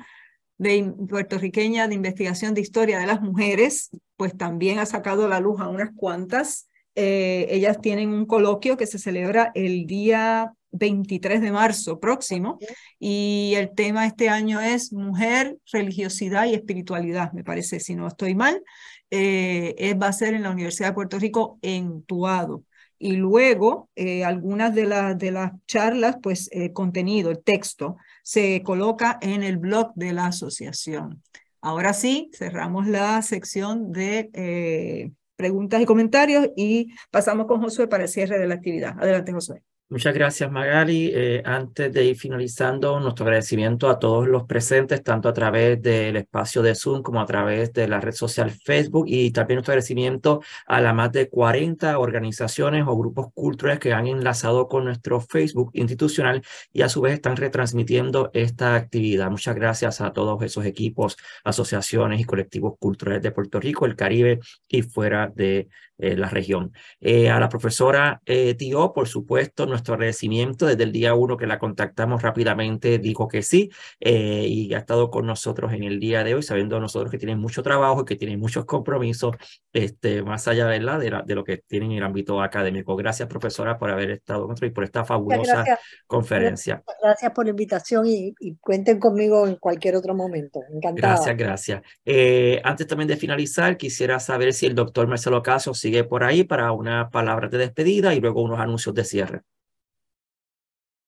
de Puertorriqueña de Investigación de Historia de las Mujeres, pues también ha sacado a la luz a unas cuantas. ellas tienen un coloquio que se celebra el día 23 de marzo próximo. Y el tema este año es mujer, religiosidad y espiritualidad, me parece, si no estoy mal. Eh, es, va a ser en la Universidad de Puerto Rico en Tuado. Y luego, eh, algunas de, las de, las charlas, pues el eh, contenido, el texto, se coloca en el blog de la asociación. Ahora sí, cerramos la sección de preguntas y comentarios y pasamos con Josué para el cierre de la actividad. Adelante, Josué. Muchas gracias, Magali. Eh, antes de ir finalizando, nuestro agradecimiento a todos los presentes, tanto a través del espacio de Zoom como a través de la red social Facebook y también nuestro agradecimiento a las más de 40 organizaciones o grupos culturales que han enlazado con nuestro Facebook institucional y a su vez están retransmitiendo esta actividad. Muchas gracias a todos esos equipos, asociaciones y colectivos culturales de Puerto Rico, el Caribe y fuera de eh, la región. Eh, a la profesora eh, Tío, por supuesto, nuestro agradecimiento. Desde el día uno que la contactamos rápidamente, dijo que sí eh, y ha estado con nosotros en el día de hoy, sabiendo nosotros que tienen mucho trabajo y que tienen muchos compromisos, este, más allá de, la, de, lo que tienen en el ámbito académico. Gracias, profesora, por haber estado con nosotros y por esta fabulosa conferencia. Gracias por la invitación y, cuenten conmigo en cualquier otro momento. Encantado. Gracias, gracias. Eh, antes también de finalizar, quisiera saber si el doctor Marcelo Caso sigue por ahí para una palabra de despedida y luego unos anuncios de cierre.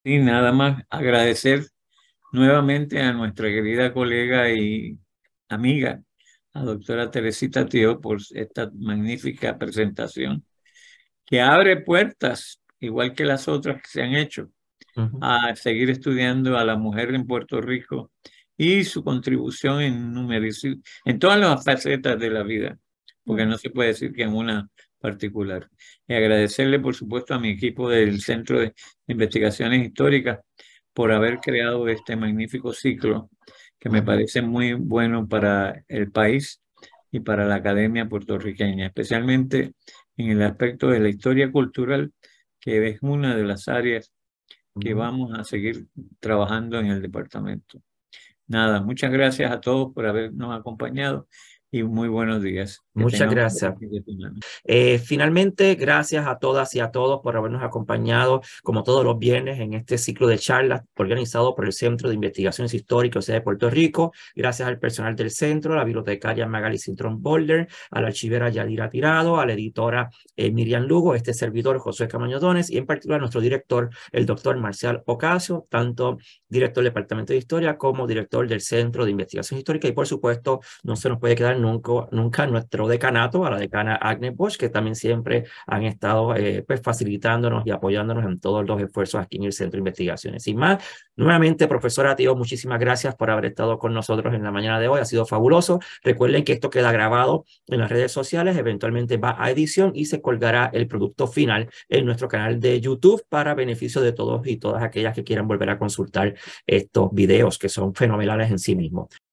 Y nada más agradecer nuevamente a nuestra querida colega y amiga, a doctora Teresita Tío, por esta magnífica presentación, que abre puertas, igual que las otras que se han hecho, a seguir estudiando a la mujer en Puerto Rico y su contribución en, en todas las facetas de la vida porque no se puede decir que en una particular. Y agradecerle, por supuesto, a mi equipo del Centro de Investigaciones Históricas por haber creado este magnífico ciclo que me parece muy bueno para el país y para la academia puertorriqueña, especialmente en el aspecto de la historia cultural, que es una de las áreas que vamos a seguir trabajando en el departamento. Nada, muchas gracias a todos por habernos acompañado y muy buenos días. Muchas gracias. Eh, finalmente, gracias a todas y a todos por habernos acompañado, como todos los viernes, en este ciclo de charlas organizado por el Centro de Investigaciones Históricas de Puerto Rico. Gracias al personal del centro, a la bibliotecaria Magali sintrón Boulder, a la archivera Yadira Tirado, a la editora eh, Miriam Lugo, este servidor José Camaño Dones y en particular a nuestro director, el doctor Marcial Ocasio, tanto director del Departamento de Historia como director del Centro de Investigaciones Históricas. Y por supuesto, no se nos puede quedar nunca, nunca nuestro de decanato, a la decana Agnes Bosch, que también siempre han estado eh, pues facilitándonos y apoyándonos en todos los esfuerzos aquí en el Centro de Investigaciones. Sin más, nuevamente, profesora Tío, muchísimas gracias por haber estado con nosotros en la mañana de hoy, ha sido fabuloso. Recuerden que esto queda grabado en las redes sociales, eventualmente va a edición y se colgará el producto final en nuestro canal de YouTube para beneficio de todos y todas aquellas que quieran volver a consultar estos videos que son fenomenales en sí mismos.